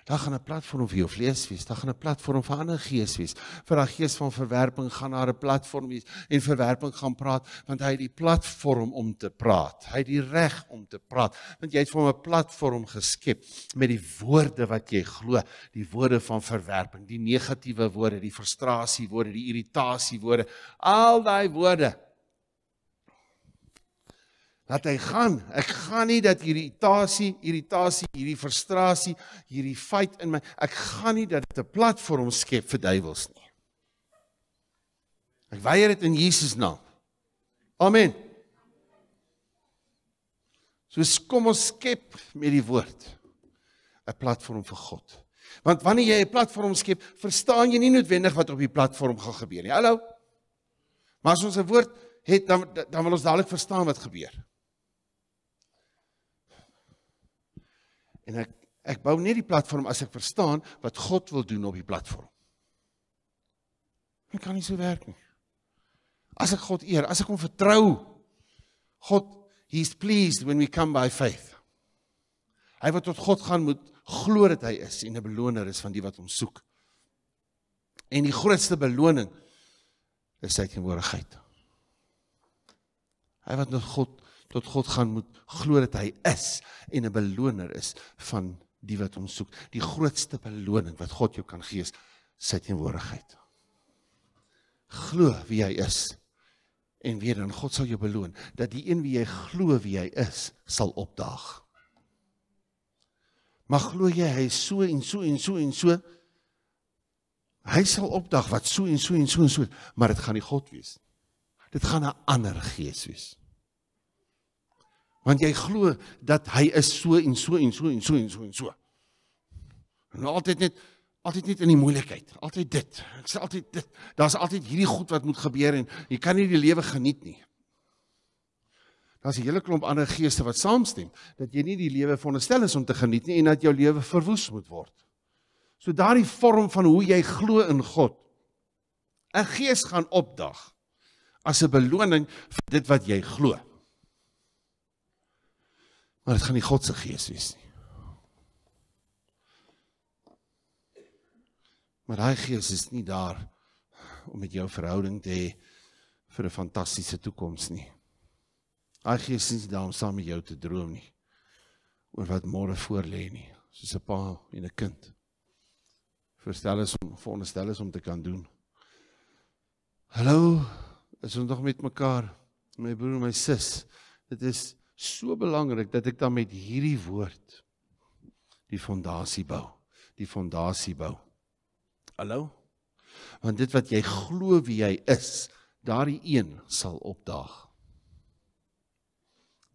daar gaan 'n platform vir jou vlees wees, daar gaan 'n platform vir ander gees wees. Vir daai gees van verwerping gaan daar 'n platform wees en verwerping gaan praat want hy het die platform om te praat. Hy het die reg om te praat want jy het vir hom 'n platform geskep met die woorde wat jy glo, die woorde van verwerping, die negatiewe woorde, die frustrasie woorde, die irritasie woorde, al daai woorde Laat hy gaan. Ek gaan nie dat hierdie irritasie, irritasie, hierdie frustrasie, hierdie feit in my, ek gaan nie dat dit 'n platform skep vir duiwels nie. Ek weier dit in Jesus naam. Amen. So kom ons skep met die woord 'n platform vir God. Want wanneer jy 'n platform skep, verstaan jy nie noodwendig wat op die platform gaan gebeur nie. Hallo. Maar as ons 'n woord het, dan dan wil ons dadelik verstaan wat gebeur. En ek ek bou net die platform as ek verstaan wat God wil doen op die platform. Dit kan nie so werk nie. As ek God eer, as ek hom vertrou, God he's pleased when we come by faith. Hy wat tot God gaan moet glo dat hy is en 'n beloner is van die wat hom soek. En die grootste beloning is sy teenwoordigheid. Hy wat tot God tot God gaan moet glo dat hy is en 'n beloner is van die wat hom soek. Die grootste beloning wat God jou kan gee is sy teenwoordigheid. Glo wie hy is en weet dan God sal jou beloon dat die een wie jy glo wie hy is sal opdaag. Maar glo jy hy is so en so en so en so hy sal opdag wat so en so en so en so maar dit gaan nie God wees. Dit gaan 'n ander gees wees want jy glo dat hy is so en so en so en so en so en so. En altyd net altyd net in die moeilikheid, altyd dit. Ek sê altyd dit. Daar's altyd hierdie goed wat moet gebeur en jy kan nie die lewe geniet nie. Daar's 'n hele klomp ander geeste wat saamstem dat jy nie die lewe veronderstel is om te geniet nie en dat jou lewe verwoes moet word. So daardie vorm van hoe jy glo in God. 'n Gees gaan opdag as 'n beloning vir dit wat jy glo. Maar dit gaan nie God se gees wees nie. Maar daai gees is nie daar om met jou verhouding te hê vir 'n fantastiese toekoms nie. Daai gees is nie daar om saam met jou te droom nie oor wat môre voor lê nie, soos 'n pa en 'n kind. Verstel is om veronderstel is om te kan doen. Hallo, is ons nog met mekaar? My broer, my sis. Dit is so belangrik dat ek dan met hierdie woord die fondasie bou, die fondasie bou. Hallo? Want dit wat jy glo wie jy is, daardie een sal opdaag.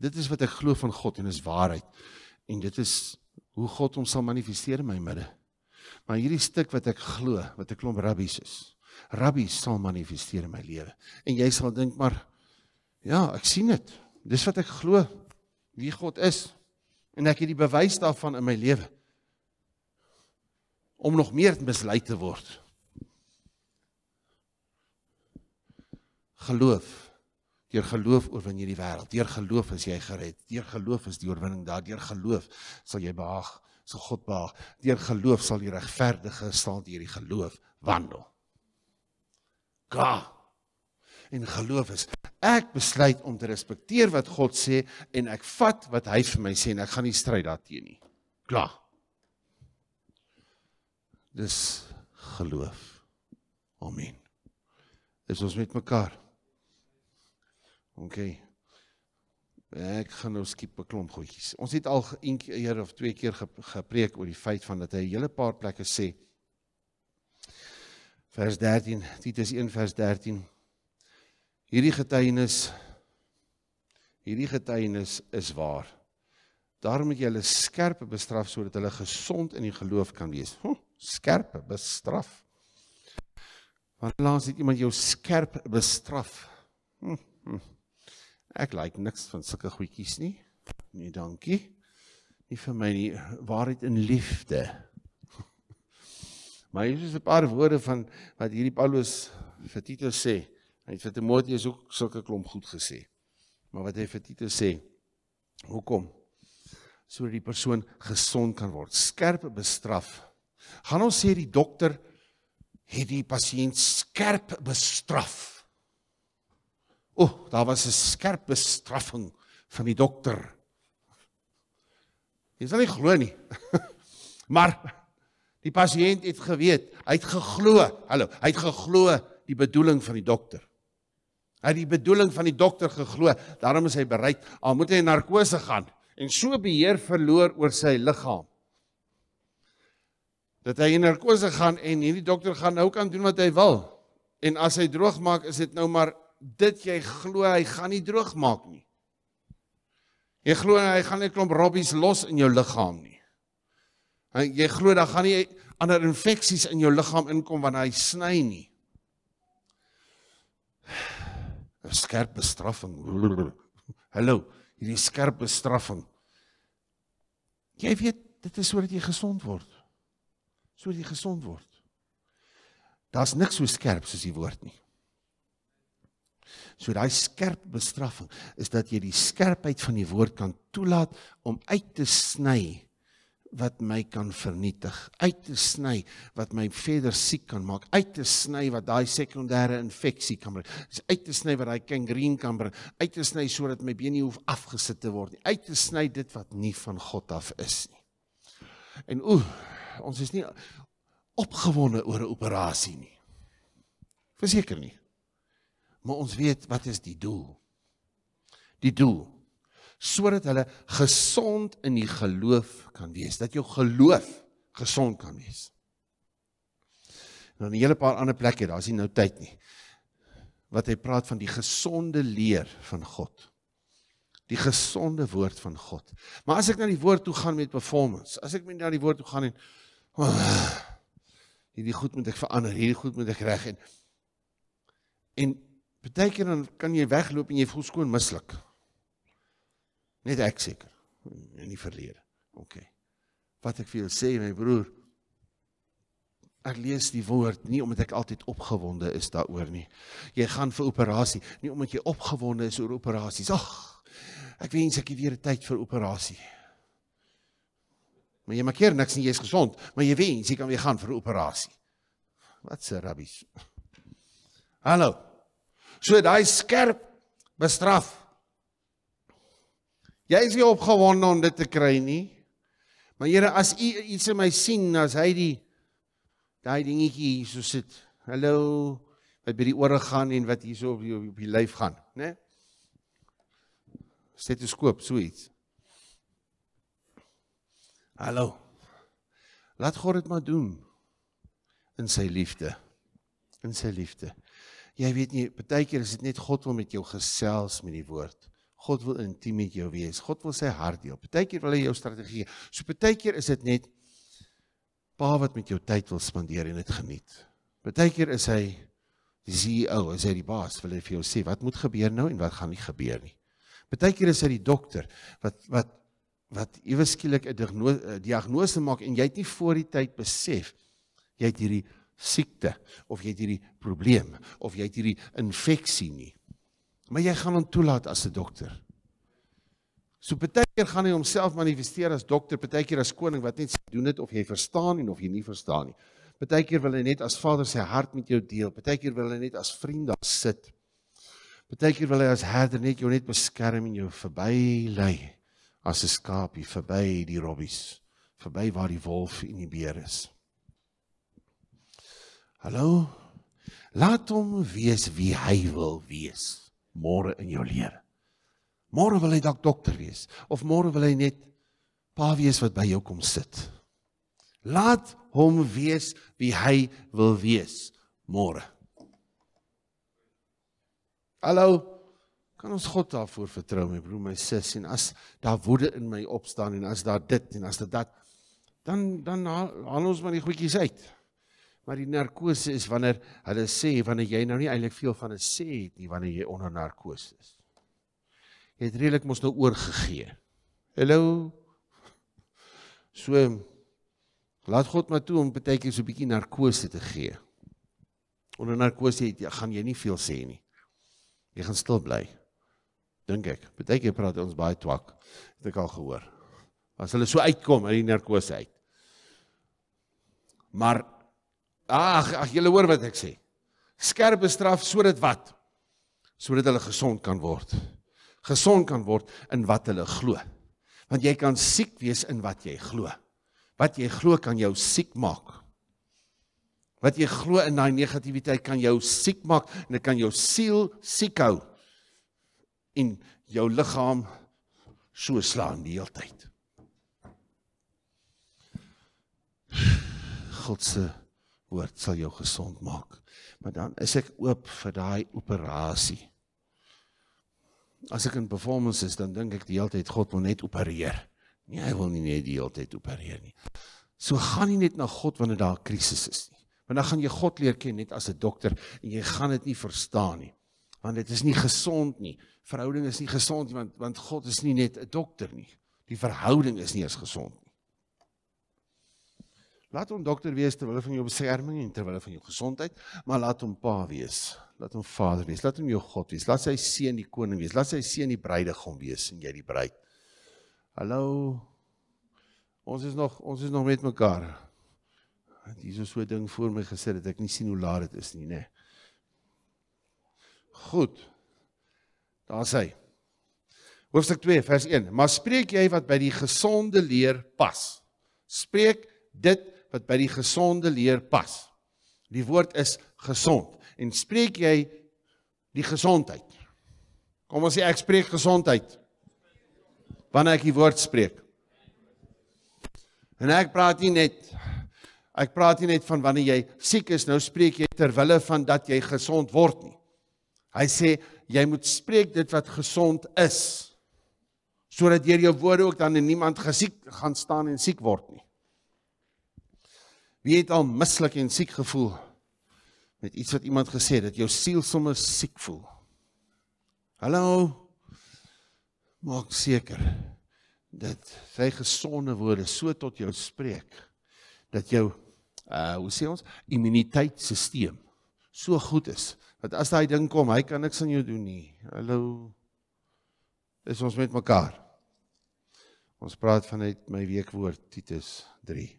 Dit is wat ek glo van God en is waarheid. En dit is hoe God hom sal manifesteer in my midde. Maar hierdie stuk wat ek glo, wat ek klomp rabbies is. Rabbies sal manifesteer in my lewe. En jy sal dink maar ja, ek sien dit. Dis wat ek glo wie God is en ek het die bewys daarvan in my lewe om nog meer mislei te word. Geloof. Deur geloof oorwin jy die wêreld. Deur geloof is jy gered. Deur geloof is die oorwinning daar. Deur geloof sal jy behaag, sal God behaag. Deur geloof sal die regverdige staan deur die geloof wandel. Ga. En geloof is Ek besluit om te respekteer wat God sê en ek vat wat hy vir my sê en ek gaan nie stry daarteenoor nie. Klaar. Dis geloof. Amen. Dis ons met mekaar. OK. Ek gaan nou skiep 'n klomp goedjies. Ons het al een keer of twee keer gepreek oor die feit van dat hy 'n hele paar plekke sê. Vers 13, Titus 1 vers 13 hierdie getuienis hierdie getuienis is waar. Daarom moet jy hulle skerp bestraf sodat hulle gesond in die geloof kan wees. Hm, skerp bestraf. Wanneer laas het iemand jou skerp bestraf? Hm, hm. Ek like niks van sulke goedjies nie. Nee, dankie. Nie vir my nie, waarheid in liefde. [LAUGHS] Maar hier is 'n paar woorde van wat hierdie Paulus vir Titus sê. Hy het vir Timoteus ook sulke klomp goed gesê. Maar wat hy vir Titus sê, hoekom? Sodat die persoon gesond kan word, skerp bestraf. Gaan ons sê die dokter het die pasiënt skerp bestraf. O, oh, daar was 'n skerp bestraffing van die dokter. Jy sal nie glo nie. [LAUGHS] maar die pasiënt het geweet, hy het geglo. Hallo, hy het geglo die bedoeling van die dokter. Hy het die bedoeling van die dokter geglo. Daarom is hy bereid. Al moet hy in narkose gaan en so beheer verloor oor sy liggaam. Dat hy in narkose gaan en hierdie dokter gaan nou kan doen wat hy wil. En as hy droog maak, is dit nou maar dit jy glo hy gaan nie droog maak nie. Jy glo hy gaan nie klomp robbies los in jou liggaam nie. Jy glo daar gaan nie ander infeksies in jou liggaam inkom wanneer hy sny nie. 'n skerp bestraffing. [LAUGHS] Hallo, hierdie skerp bestraffing. Jy weet, dit is sodat jy gesond word. Sodat jy gesond word. Daar's niks so skerp soos die woord nie. So daai skerp bestraffing is dat jy die skerpheid van die woord kan toelaat om uit te sny wat my kan vernietig, uit te sny wat my verder siek kan maak, uit te sny wat daai sekondêre infeksie kan bring, uit te sny wat daai kankerien kan bring, uit te sny sodat my bene nie hoef afgesit te word nie, uit te sny dit wat nie van God af is nie. En o, ons is nie opgewonde oor 'n operasie nie. Verseker nie. Maar ons weet wat is die doel? Die doel sodat hulle gesond in die geloof kan wees, dat jou geloof gesond kan wees. Nou 'n hele paar ander plekke, daar's nie nou tyd nie. Wat hy praat van die gesonde leer van God die gesonde woord van God. Maar as ek na die woord toe gaan met performance, as ek na die woord toe gaan en oh, hierdie goed moet ek verander, hierdie goed moet ek reg en en baie keer dan kan jy wegloop en jy voel skoon mislukkend. Net ek seker in die verlede. OK. Wat ek vir jou sê my broer, ek lees die woord nie omdat ek altyd opgewonde is daaroor nie. Jy gaan vir operasie, nie omdat jy opgewonde is oor operasies. Ag. Ek wens ek het weer tyd vir operasie. Maar jy maak hier niks nie, jy's gesond, maar jy wens jy kan weer gaan vir operasie. Wat 'n rabbi. Hallo. So daai skerp bestraf Jy is nie opgewonde om dit te kry nie. Maar Here, as U iets in my sien, as hy die daai dingetjie hier so sit. Hallo, wat by die ore gaan en wat hier so op die op die lyf gaan, né? Nee? Stetoskoop, so iets. Hallo. Laat God dit maar doen in sy liefde. In sy liefde. Jy weet nie, partykeer is dit net God wat met jou gesels met die woord. God wil intiem met jou wees. God wil sy hart deel. Partykeer wil hy jou strategie. So partykeer is dit net pa wat met jou tyd wil spandeer en dit geniet. Partykeer is hy die CEO, is hy die baas, wil hy vir jou sê wat moet gebeur nou en wat gaan nie gebeur nie. Partykeer is hy die dokter wat wat wat ewe skielik 'n diagnose maak en jy het nie voor die tyd besef jy het hierdie siekte of jy het hierdie probleem of jy het hierdie infeksie nie maar jy gaan hom toelaat as 'n dokter. So partykeer gaan hy homself manifesteer as dokter, partykeer as koning wat net sê doen dit of jy verstaan en of jy nie verstaan nie. Partykeer wil hy net as Vader sy hart met jou deel. Partykeer wil hy net as vriend daar sit. Partykeer wil hy as herder net jou net beskerm en jou verby lei as 'n skaapie verby die robbies, verby waar die wolf en die beer is. Hallo. Laat hom wees wie hy wil wees môre in jou lewe. Môre wil hy dalk dokter wees of môre wil hy net pa wees wat by jou kom sit. Laat hom wees wie hy wil wees môre. Hallo. Kan ons God daarvoor vertrou my broer, my sis en as daar woede in my opstaan en as daar dit en as dit dat dan dan haal ons maar die goedjies uit. Maar die narkose is wanneer hulle sê wanneer jy nou nie eintlik veel van dit sê het nie wanneer jy onder narkose is. Jy het redelik mos nou oorgegee. Hallo. So laat God maar toe om partykeer so 'n bietjie narkose te gee. Onder narkose het, gaan jy nie veel sê nie. Jy gaan stil bly. Dink ek. Partykeer praat ons baie twak. Het ek al gehoor. As hulle so uitkom uit die narkose uit. Maar Ag, ag julle hoor wat ek sê. Skerpe straf sodat wat? Sodat hulle gesond kan word. Gesond kan word in wat hulle glo. Want jy kan siek wees in wat jy glo. Wat jy glo kan jou siek maak. Wat jy glo in daai negativiteit kan jou siek maak en dit kan jou siel siek hou en jou liggaam so slaan die hele tyd. Godse woord sal jou gesond maak. Maar dan is ek oop vir daai operasie. As ek in performance is, dan dink ek die hele tyd God wil net opereer. Nee, hy wil nie net die hele tyd opereer nie. So gaan nie net na God wanneer daar 'n krisis is nie. Want dan gaan jy God leer ken net as 'n dokter en jy gaan dit nie verstaan nie. Want dit is nie gesond nie. Verhouding is nie gesond nie want want God is nie net 'n dokter nie. Die verhouding is nie eens gesond nie. Laat hom dokter wees terwyl hy van jou beskerming en terwyl hy van jou gesondheid, maar laat hom pa wees. Laat hom vader wees. Laat hom jou God wees. Laat sy seun die koning wees. Laat sy seun die bruidegom wees en jy die bruid. Hallo. Ons is nog ons is nog met mekaar. Het Jesus so 'n ding voor my gesit dat ek nie sien hoe laat dit is nie, né? Goed. Daar sê hy. Hoofstuk 2 vers 1. Maar spreek jy wat by die gesonde leer pas? Spreek dit wat by die gesonde leer pas. Die woord is gesond en spreek jy die gesondheid. Kom ons sê ek spreek gesondheid wanneer ek die woord spreek. En ek praat nie net ek praat nie net van wanneer jy siek is nou spreek jy terwille van dat jy gesond word nie. Hy sê jy moet spreek dit wat gesond is sodat deur jou woorde ook dan niemand gesiek gaan staan en siek word nie. Wie het al mislik en siek gevoel met iets wat iemand gesê het dat jou siel sommer siek voel? Hallo. Maak seker dat sy gesonde woorde so tot jou spreek dat jou uh hoe sê ons immuniteitstelsel so goed is dat as daai ding kom, hy kan niks aan jou doen nie. Hallo. Is ons met mekaar? Ons praat vanuit my weekwoord Titus 3.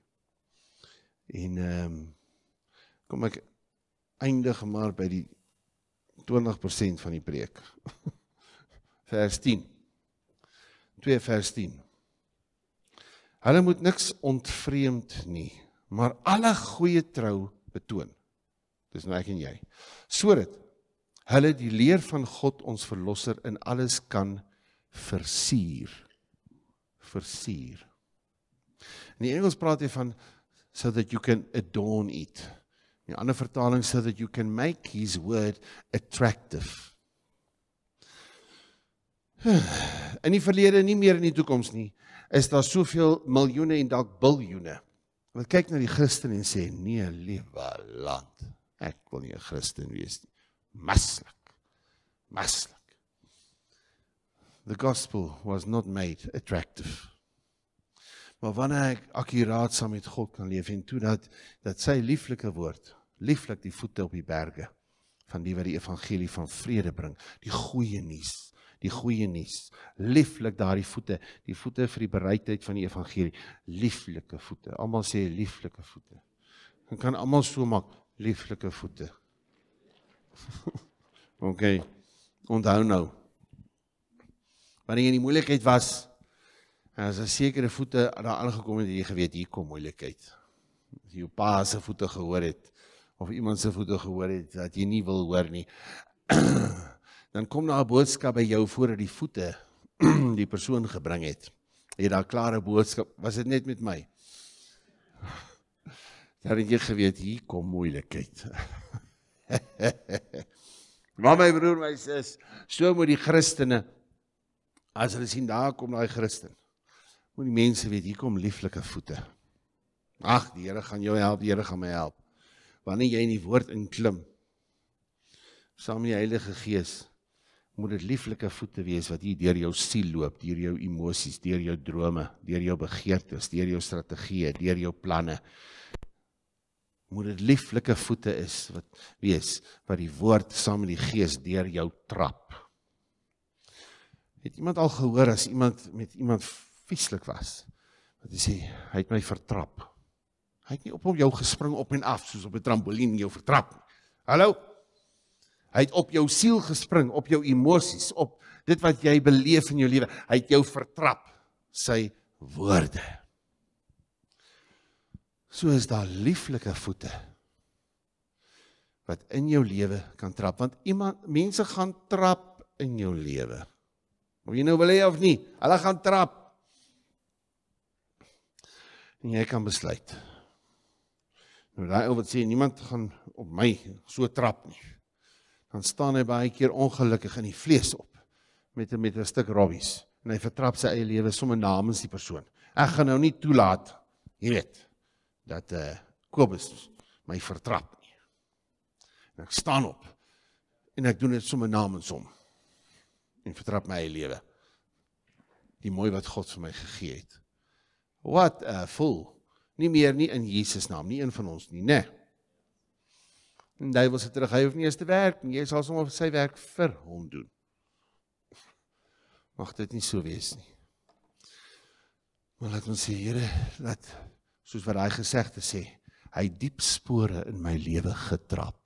En ehm um, kom ek eindig maar by die 20% van die preek. [LAUGHS] vers 10. 2 vers 10. Hulle moet niks ontvreemd nie, maar alle goeie trou betoon. Dis nou ek en jy. Sodat hulle die leer van God ons verlosser in alles kan versuur. Versuur. In die Engels praat jy van so that you can adorn it. In 'n ander vertaling so that you can make his word attractive. [SIGHS] In die verlede nie meer in die toekoms nie, is daar soveel miljoene en dalk biljoene wat kyk na die Christene en sê nee, liewe land, ek wil nie 'n Christen wees nie. Maslik. Maslik. The gospel was not made attractive. Maar wanneer ek akkuraat saam met God kan leef en toe dat dat sy lieflike woord lieflik die voete op die berge van die wat die evangelie van vrede bring, die goeie nuus, die goeie nuus, lieflik daardie voete, die voete vir die bereidheid van die evangelie, lieflike voete. Almal sê lieflike voete. Dan kan almal so maak lieflike voete. [LAUGHS] OK. Onthou nou. Wanneer jy in die moeilikheid was, En as 'n sekere voete daar aangekom het, het jy geweet hier kom moeilikheid. As jy jou pa se voete gehoor het of iemand se voete gehoor het dat jy nie wil hoor nie, [CLEARS THROAT] dan kom daar 'n boodskap by jou voordat die voete [CLEARS THROAT] die persoon gebring het. Het jy daar 'n klare boodskap? Was dit net met my? [SIGHS] Daar het jy geweet hier kom moeilikheid. [LAUGHS] maar my broer, my sis, so moet die Christene as hulle sien daar kom daai Christen Want die mense weet hier kom lieflike voete. Ag, die Here gaan jou help, die Here gaan my help. Wanneer jy in die woord inklim, saam met die Heilige Gees, moet dit lieflike voete wees wat hier deur jou siel loop, deur jou emosies, deur jou drome, deur jou begeertes, deur jou strategieë, deur jou planne moet dit lieflike voete is wat wees wat die woord saam met die gees deur jou trap. Het iemand al gehoor as iemand met iemand vieslik was. Wat hy sê, hy het my vertrap. Hy het nie op hom jou gespring op en af soos op 'n trampolien jou vertrap nie. Hallo. Hy het op jou siel gespring, op jou emosies, op dit wat jy beleef in jou lewe. Hy het jou vertrap sy woorde. So is daar lieflike voete wat in jou lewe kan trap want iemand mense gaan trap in jou lewe. Of jy nou wil hê of nie, hulle gaan trap en jy kan besluit. Nou daai ou wat sê niemand gaan op my so trap nie. Dan staan hy baie keer ongelukkig in die vlees op met met 'n stuk robbies en hy vertrap sy eie lewe sommer namens die persoon. Ek gaan nou nie toelaat, jy weet, dat eh uh, Kobus my vertrap nie. En ek staan op en ek doen dit sommer namens hom. En vertrap my eie lewe. Die mooi wat God vir my gegee het. What a fool. Nie meer nie in Jesus naam, nie een van ons nie, né? Nee. En hy wil se terug, hy hoef nie eers te werk nie. Jy sal sommer sy werk vir hom doen. Mag dit nie so wees nie. Maar laat ons sê Here, dat soos wat hy gesêg het sê, hy diep spore in my lewe getrap.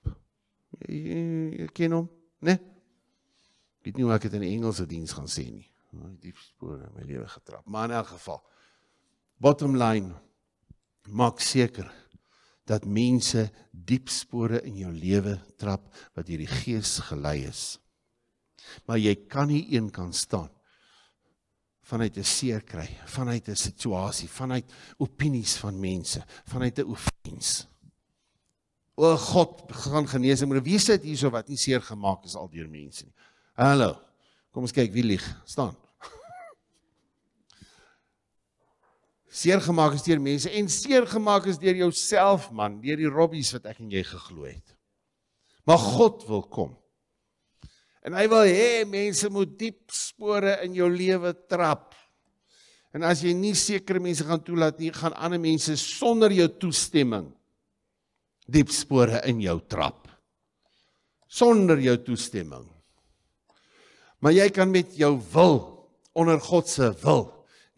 Jy, jy, jy ken hom, né? Nee? Ek weet nie hoe ek dit in Engels se diens gaan sê nie. Hy diep spore in my lewe getrap. Maar in elk geval Bottom line. Maak seker dat mense diep spore in jou lewe trap wat deur die Gees gelei is. Maar jy kan nie een kan staan vanuit 'n seer kry, vanuit 'n situasie, vanuit opinies van mense, vanuit 'n oefens. O God, gaan genees, maar wie sê dit hierso wat nie seer gemaak is al deur mense nie. Hallo. Kom ons kyk wie lieg. staan. seer gemaak is deur mense en seer gemaak is deur jouself man deur die robbies wat ek en jy geglo het. Maar God wil kom. En hy wil hê mense moet diep spore in jou lewe trap. En as jy nie sekere mense gaan toelaat nie, gaan ander mense sonder jou toestemming diep spore in jou trap. Sonder jou toestemming. Maar jy kan met jou wil onder God se wil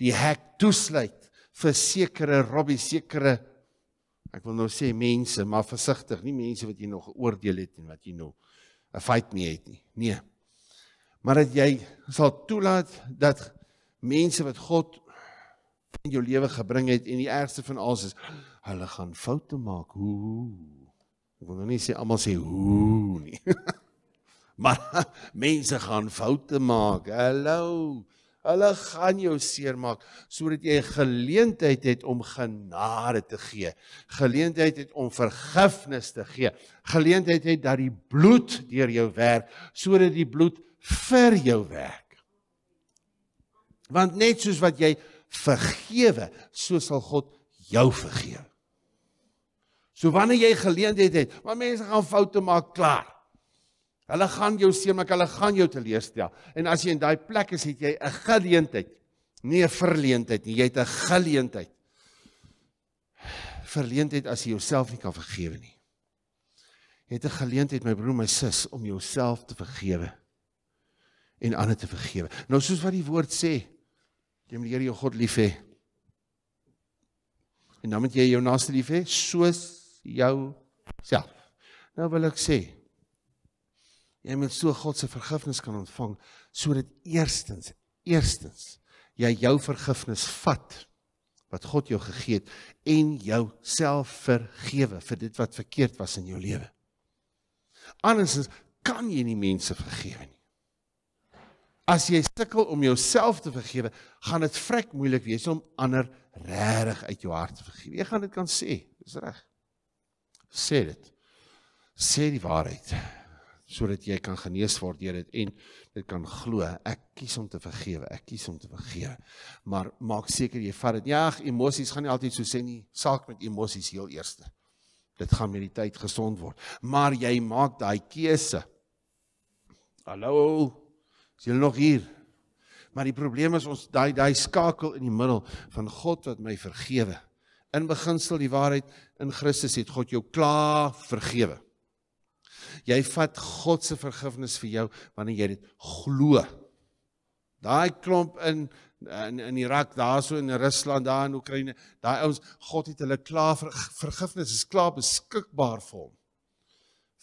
die hek toesluit vir sekere Robbie sekere ek wil nou sê mense, maar versigtig, nie mense wat jy nog oordeel het en wat jy nou 'n fight mee het nie. Nee. Maar dat jy sal toelaat dat mense wat God in jou lewe gebring het en die ergste van alles is hulle gaan foute maak. Hoe? Ek wil nou nie sê almal sê hoe nie. [LAUGHS] maar mense gaan foute maak. Hallo. Hulle gaan jou seermaak sodat jy 'n geleentheid het om genade te gee, geleentheid het om vergifnis te gee, geleentheid het dat die bloed deur jou werk sodat die bloed vir jou werk. Want net soos wat jy vergewe, so sal God jou vergewe. So wanneer jy geleentheid het, want mense gaan foute maak, klaar. Hulle gaan jou seermaak, hulle gaan jou teleurstel. En as jy in daai plek is, het jy 'n geleentheid, nie 'n verleentheid nie. Jy het 'n geleentheid. Verleentheid as jy jouself nie kan vergewe nie. Jy het 'n geleentheid, my broer, my sis, om jouself te vergewe en ander te vergewe. Nou soos wat die woord sê, jy moet die Here jou God lief hê. En dan moet jy jou naaste lief hê soos jou self. Nou wil ek sê, jy moet so God se vergifnis kan ontvang sodat eerstens eerstens jy jou vergifnis vat wat God jou gegee het en jou self vergewe vir dit wat verkeerd was in jou lewe. Andersins kan jy nie mense vergewe nie. As jy sukkel om jouself te vergewe, gaan dit vrek moeilik wees om ander regtig uit jou hart te vergewe. Jy gaan dit kan sê, dis reg. Sê dit. Sê die waarheid sodat jy kan genees word deur dit en dit kan glo ek kies om te vergewe ek kies om te vergewe maar maak seker jy vat dit ja emosies gaan nie altyd so sê nie saak met emosies heel eerste dit gaan met die tyd gesond word maar jy maak daai keuse hallo is jy nog hier maar die probleem is ons daai daai skakel in die middel van God wat my vergewe in beginsel die waarheid in Christus het God jou klaar vergewe Jy vat God se vergifnis vir jou wanneer jy dit glo. Daai klomp in in in Irak, daarso in Rusland, daar in Oekraïne, daai ouens, God het hulle klaar ver, vergifnis is klaar beskikbaar vir hom.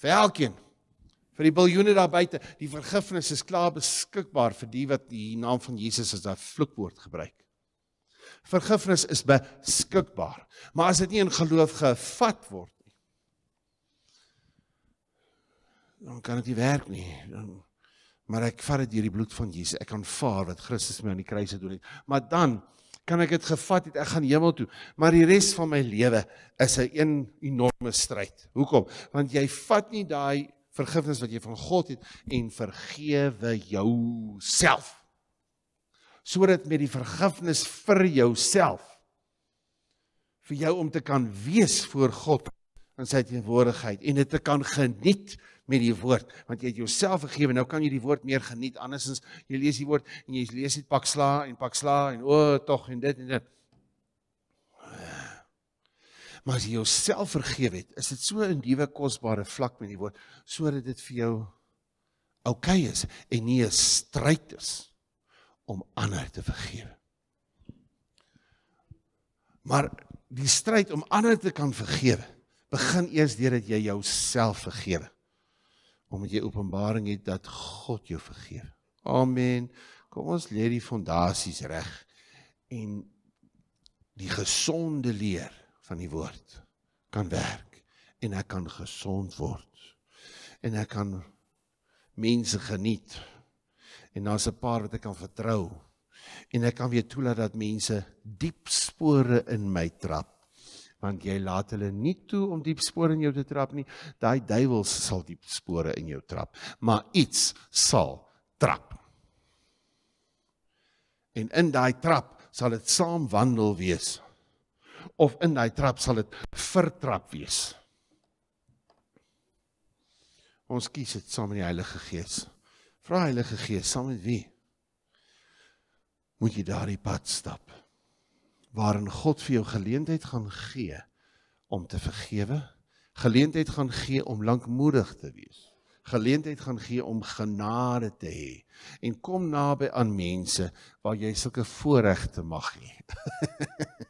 Vir elkeen. Vir die biljoene daar buite, die vergifnis is klaar beskikbaar vir die wat die naam van Jesus as 'n vloekwoord gebruik. Vergifnis is beskikbaar. Maar as dit nie in geloof gevat word dan kan dit nie werk nie. Dan maar ek vat dit deur die bloed van Jesus. Ek aanvaar wat Christus my aan die kruis gedoen het. Maar dan kan ek dit gevat het, ek gaan hemel toe. Maar die res van my lewe is 'n een enorme stryd. Hoekom? Want jy vat nie daai vergifnis wat jy van God het en vergewe jouself. Sodat met die vergifnis vir jouself vir jou om te kan wees voor God in sy teenwoordigheid en dit te kan geniet met die woord want jy het jouself gegee nou kan jy die woord meer geniet andersins jy lees die woord en jy lees net pak sla en pak sla en o oh, tog en dit en dit maar as jy jouself vergewe het is dit so 'n diewe kosbare vlak met die woord sodat dit vir jou oukei okay is en nie 'n stryd is om ander te vergewe maar die stryd om ander te kan vergewe begin eers deurdat jy jouself vergewe omdat jy openbaring het dat God jou vergewe. Amen. Kom ons lê die fondasies reg en die gesonde leer van die woord kan werk en ek kan gesond word en ek kan mense geniet en daar's 'n paar wat ek kan vertrou en ek kan weer toelaat dat mense diep spore in my trap want jy laat hulle nie toe om diep spore in jou te trap nie. Daai duiwels sal diep spore in jou trap, maar iets sal trap. En in daai trap sal dit saam wandel wees of in daai trap sal dit vertrap wees. Ons kies dit saam met die Heilige Gees. Vra Heilige Gees, saam met wie? Moet jy daardie pad stap? waarin God vir jou geleentheid gaan gee om te vergewe, geleentheid gaan gee om lankmoedig te wees, geleentheid gaan gee om genade te hê en kom naby aan mense waar jy sulke voorregte mag hê. [LAUGHS]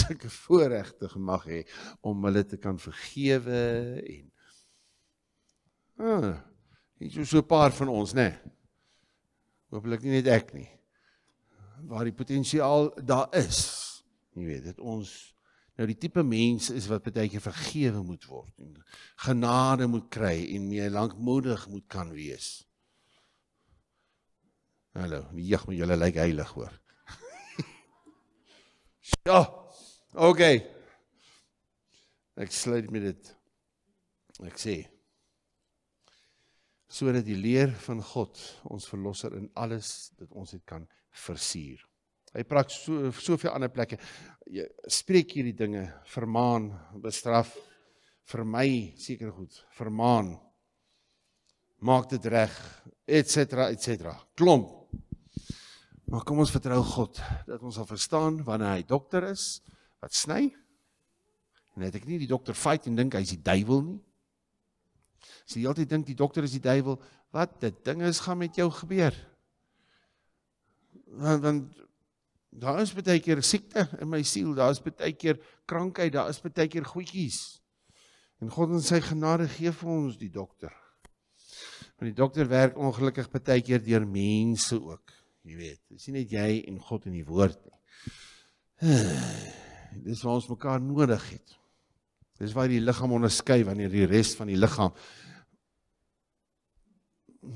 sulke voorregte mag hê om hulle te kan vergewe en Ah, is so 'n paar van ons, né? Nee. Hooplik nie net ek nie. Waar die potensiaal daar is. Jy weet, dat ons nou die tipe mens is wat baie keer vergewe moet word en genade moet kry en meer lankmoedig moet kan wees. Hallo, jy jag met julle lyk heilig hoor. [LAUGHS] ja. OK. Ek sluit met dit. Ek sê sodat die leer van God ons verlosser in alles dat ons dit kan versier hy praat so soveel ander plekke. Jy ja, spreek hierdie dinge, vermaan, bestraf, vermy seker goed, vermaan. Maak dit reg, et cetera, et cetera. Klomp. Maar kom ons vertrou God dat ons sal verstaan wanneer hy dokter is wat sny. En het ek nie die dokter fight en dink hy's die duiwel nie. As jy altyd dink die dokter is die duiwel, wat dit ding is gaan met jou gebeur. Want want Daar is baie keer siekte in my siel, daar is baie keer krankheid, daar is baie keer goedjies. En God in sy genade gee vir ons die dokter. Want die dokter werk ongelukkig baie keer deur mense ook, jy weet. Dit is nie net jy en God in die woord nie. [SIGHS] Dis waar ons mekaar nodig het. Dis waar die liggaam onderskei wanneer die res van die liggaam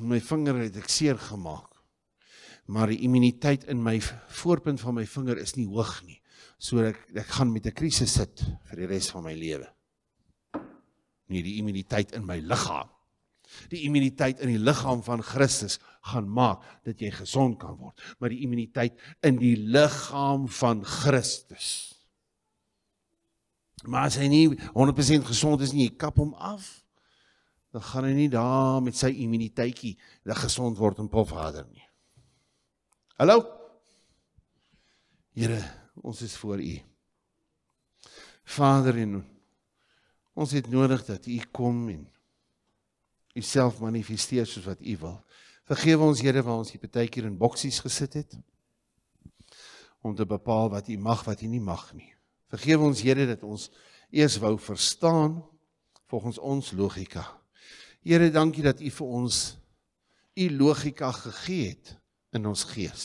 my vinger het ek seer gemaak maar die immuniteit in my voorpunt van my vinger is nie hoog nie. So ek ek gaan met 'n krisis sit vir die res van my lewe. Nie die immuniteit in my liggaam. Die immuniteit in die liggaam van Christus gaan maak dat jy gesond kan word, maar die immuniteit in die liggaam van Christus. Maar as hy nie 100% gesond is nie, kap hom af. Dan gaan hy nie daar met sy immuniteitjie gesond word en pof vader nie. Hallo. Here, ons is voor U. Vader en ons het nodig dat U kom en U self manifesteer soos wat U wil. Vergewe ons Here waar ons hier baie keer in boksies gesit het om te bepaal wat U mag, wat U nie mag nie. Vergewe ons Here dat ons eers wou verstaan volgens ons logika. Here, dankie dat U vir ons U logika gegee het in ons gees.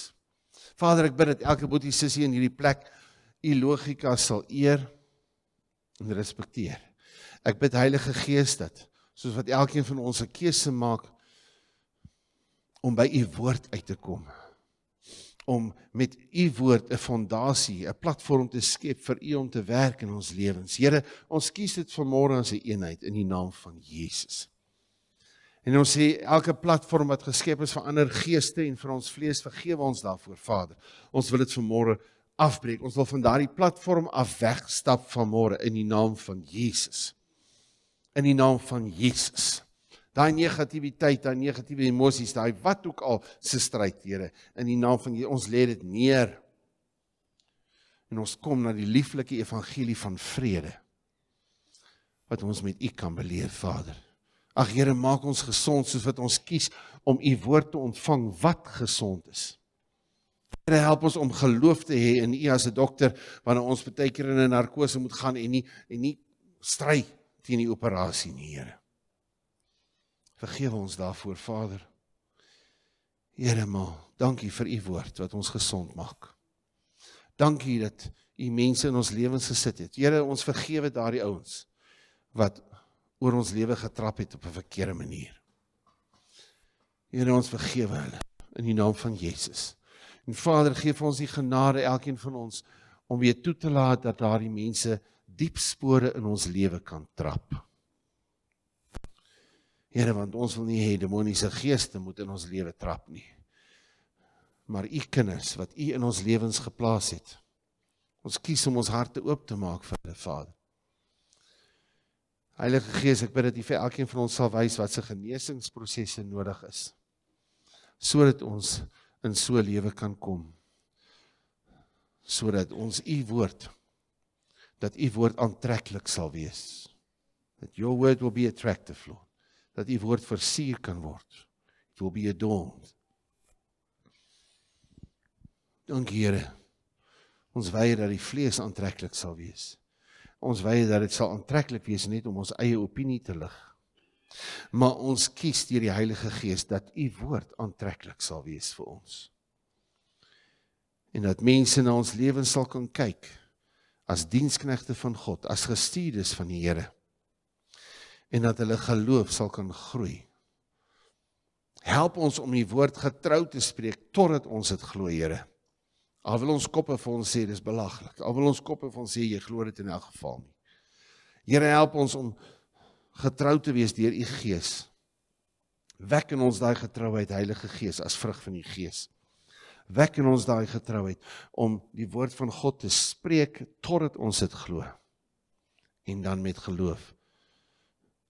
Vader, ek bid dat elke boetie sussie in hierdie plek u logika sal eer en respekteer. Ek bid Heilige Gees dat soos wat elkeen van ons 'n keuse maak om by u woord uit te kom om met u woord 'n fondasie, 'n platform te skep vir u om te werk in ons lewens. Here, ons kies dit vanmôre as 'n eenheid in die naam van Jesus. En ons sê elke platform wat geskep is vir ander geeste en vir ons vlees vergewe ons daarvoor Vader. Ons wil dit vanmôre afbreek. Ons wil van daardie platform af wegstap vanmôre in die naam van Jesus. In die naam van Jesus. Daai negativiteit, daai negatiewe emosies, daai wat ook al se stryd, Here, in die naam van Jesus, ons lê dit neer. En ons kom na die lieflike evangelie van vrede wat ons met U kan beleef, Vader. Ag Here, maak ons gesond soos wat ons kies om u woord te ontvang wat gesond is. Here, help ons om geloof te hê in u as 'n dokter wanneer ons baie keer in 'n narkose moet gaan en nie en nie stry teen die operasie nie, Here. Vergewe ons daarvoor, Vader. Here, maar dankie vir u woord wat ons gesond maak. Dankie dat u mense in ons lewens gesit het. Here, ons vergewe daardie ouens wat oor ons lewe getrap het op 'n verkeerde manier. Here ons vergewe hulle in die naam van Jesus. En Vader gee vir ons die genade elkeen van ons om weer toe te laat dat daardie mense diep spore in ons lewe kan trap. Here want ons wil nie hê demoniese geeste moet in ons lewe trap nie. Maar u kinders wat u in ons lewens geplaas het. Ons kies om ons harte oop te maak vir hulle Vader Heilige Gees, ek bid dat U vir elkeen van ons sal wys wat se genesingsprosesse nodig is sodat ons in so 'n lewe kan kom. Sodat ons U woord dat U woord aantreklik sal wees. That your word will be attractive, Lord. Dat U woord versuur kan word. It will be adorned. Dankie Here. Ons weier dat die vlees aantreklik sal wees. Ons weet dat dit sal aantreklik wees net om ons eie opinie te lig. Maar ons kies deur die Heilige Gees dat u woord aantreklik sal wees vir ons. En dat mense na ons lewens sal kan kyk as diensknegte van God, as gestuurdes van die Here. En dat hulle geloof sal kan groei. Help ons om u woord getrou te spreek totdat ons dit glo, Here. Al wil ons koppe vir ons sê dis belaglik. Al wil ons koppe vir ons sê jy glo dit in elk geval nie. Here help ons om getrou te wees deur u Gees. Wek in ons daai getrouheid Heilige Gees as vrug van u Gees. Wek in ons daai getrouheid om die woord van God te spreek totdat ons dit glo. En dan met geloof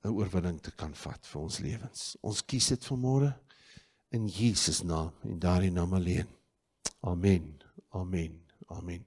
'n oorwinning te kan vat vir ons lewens. Ons kies dit vanmôre in Jesus naam en daarin naam alleen. Amen. Amen. Amen.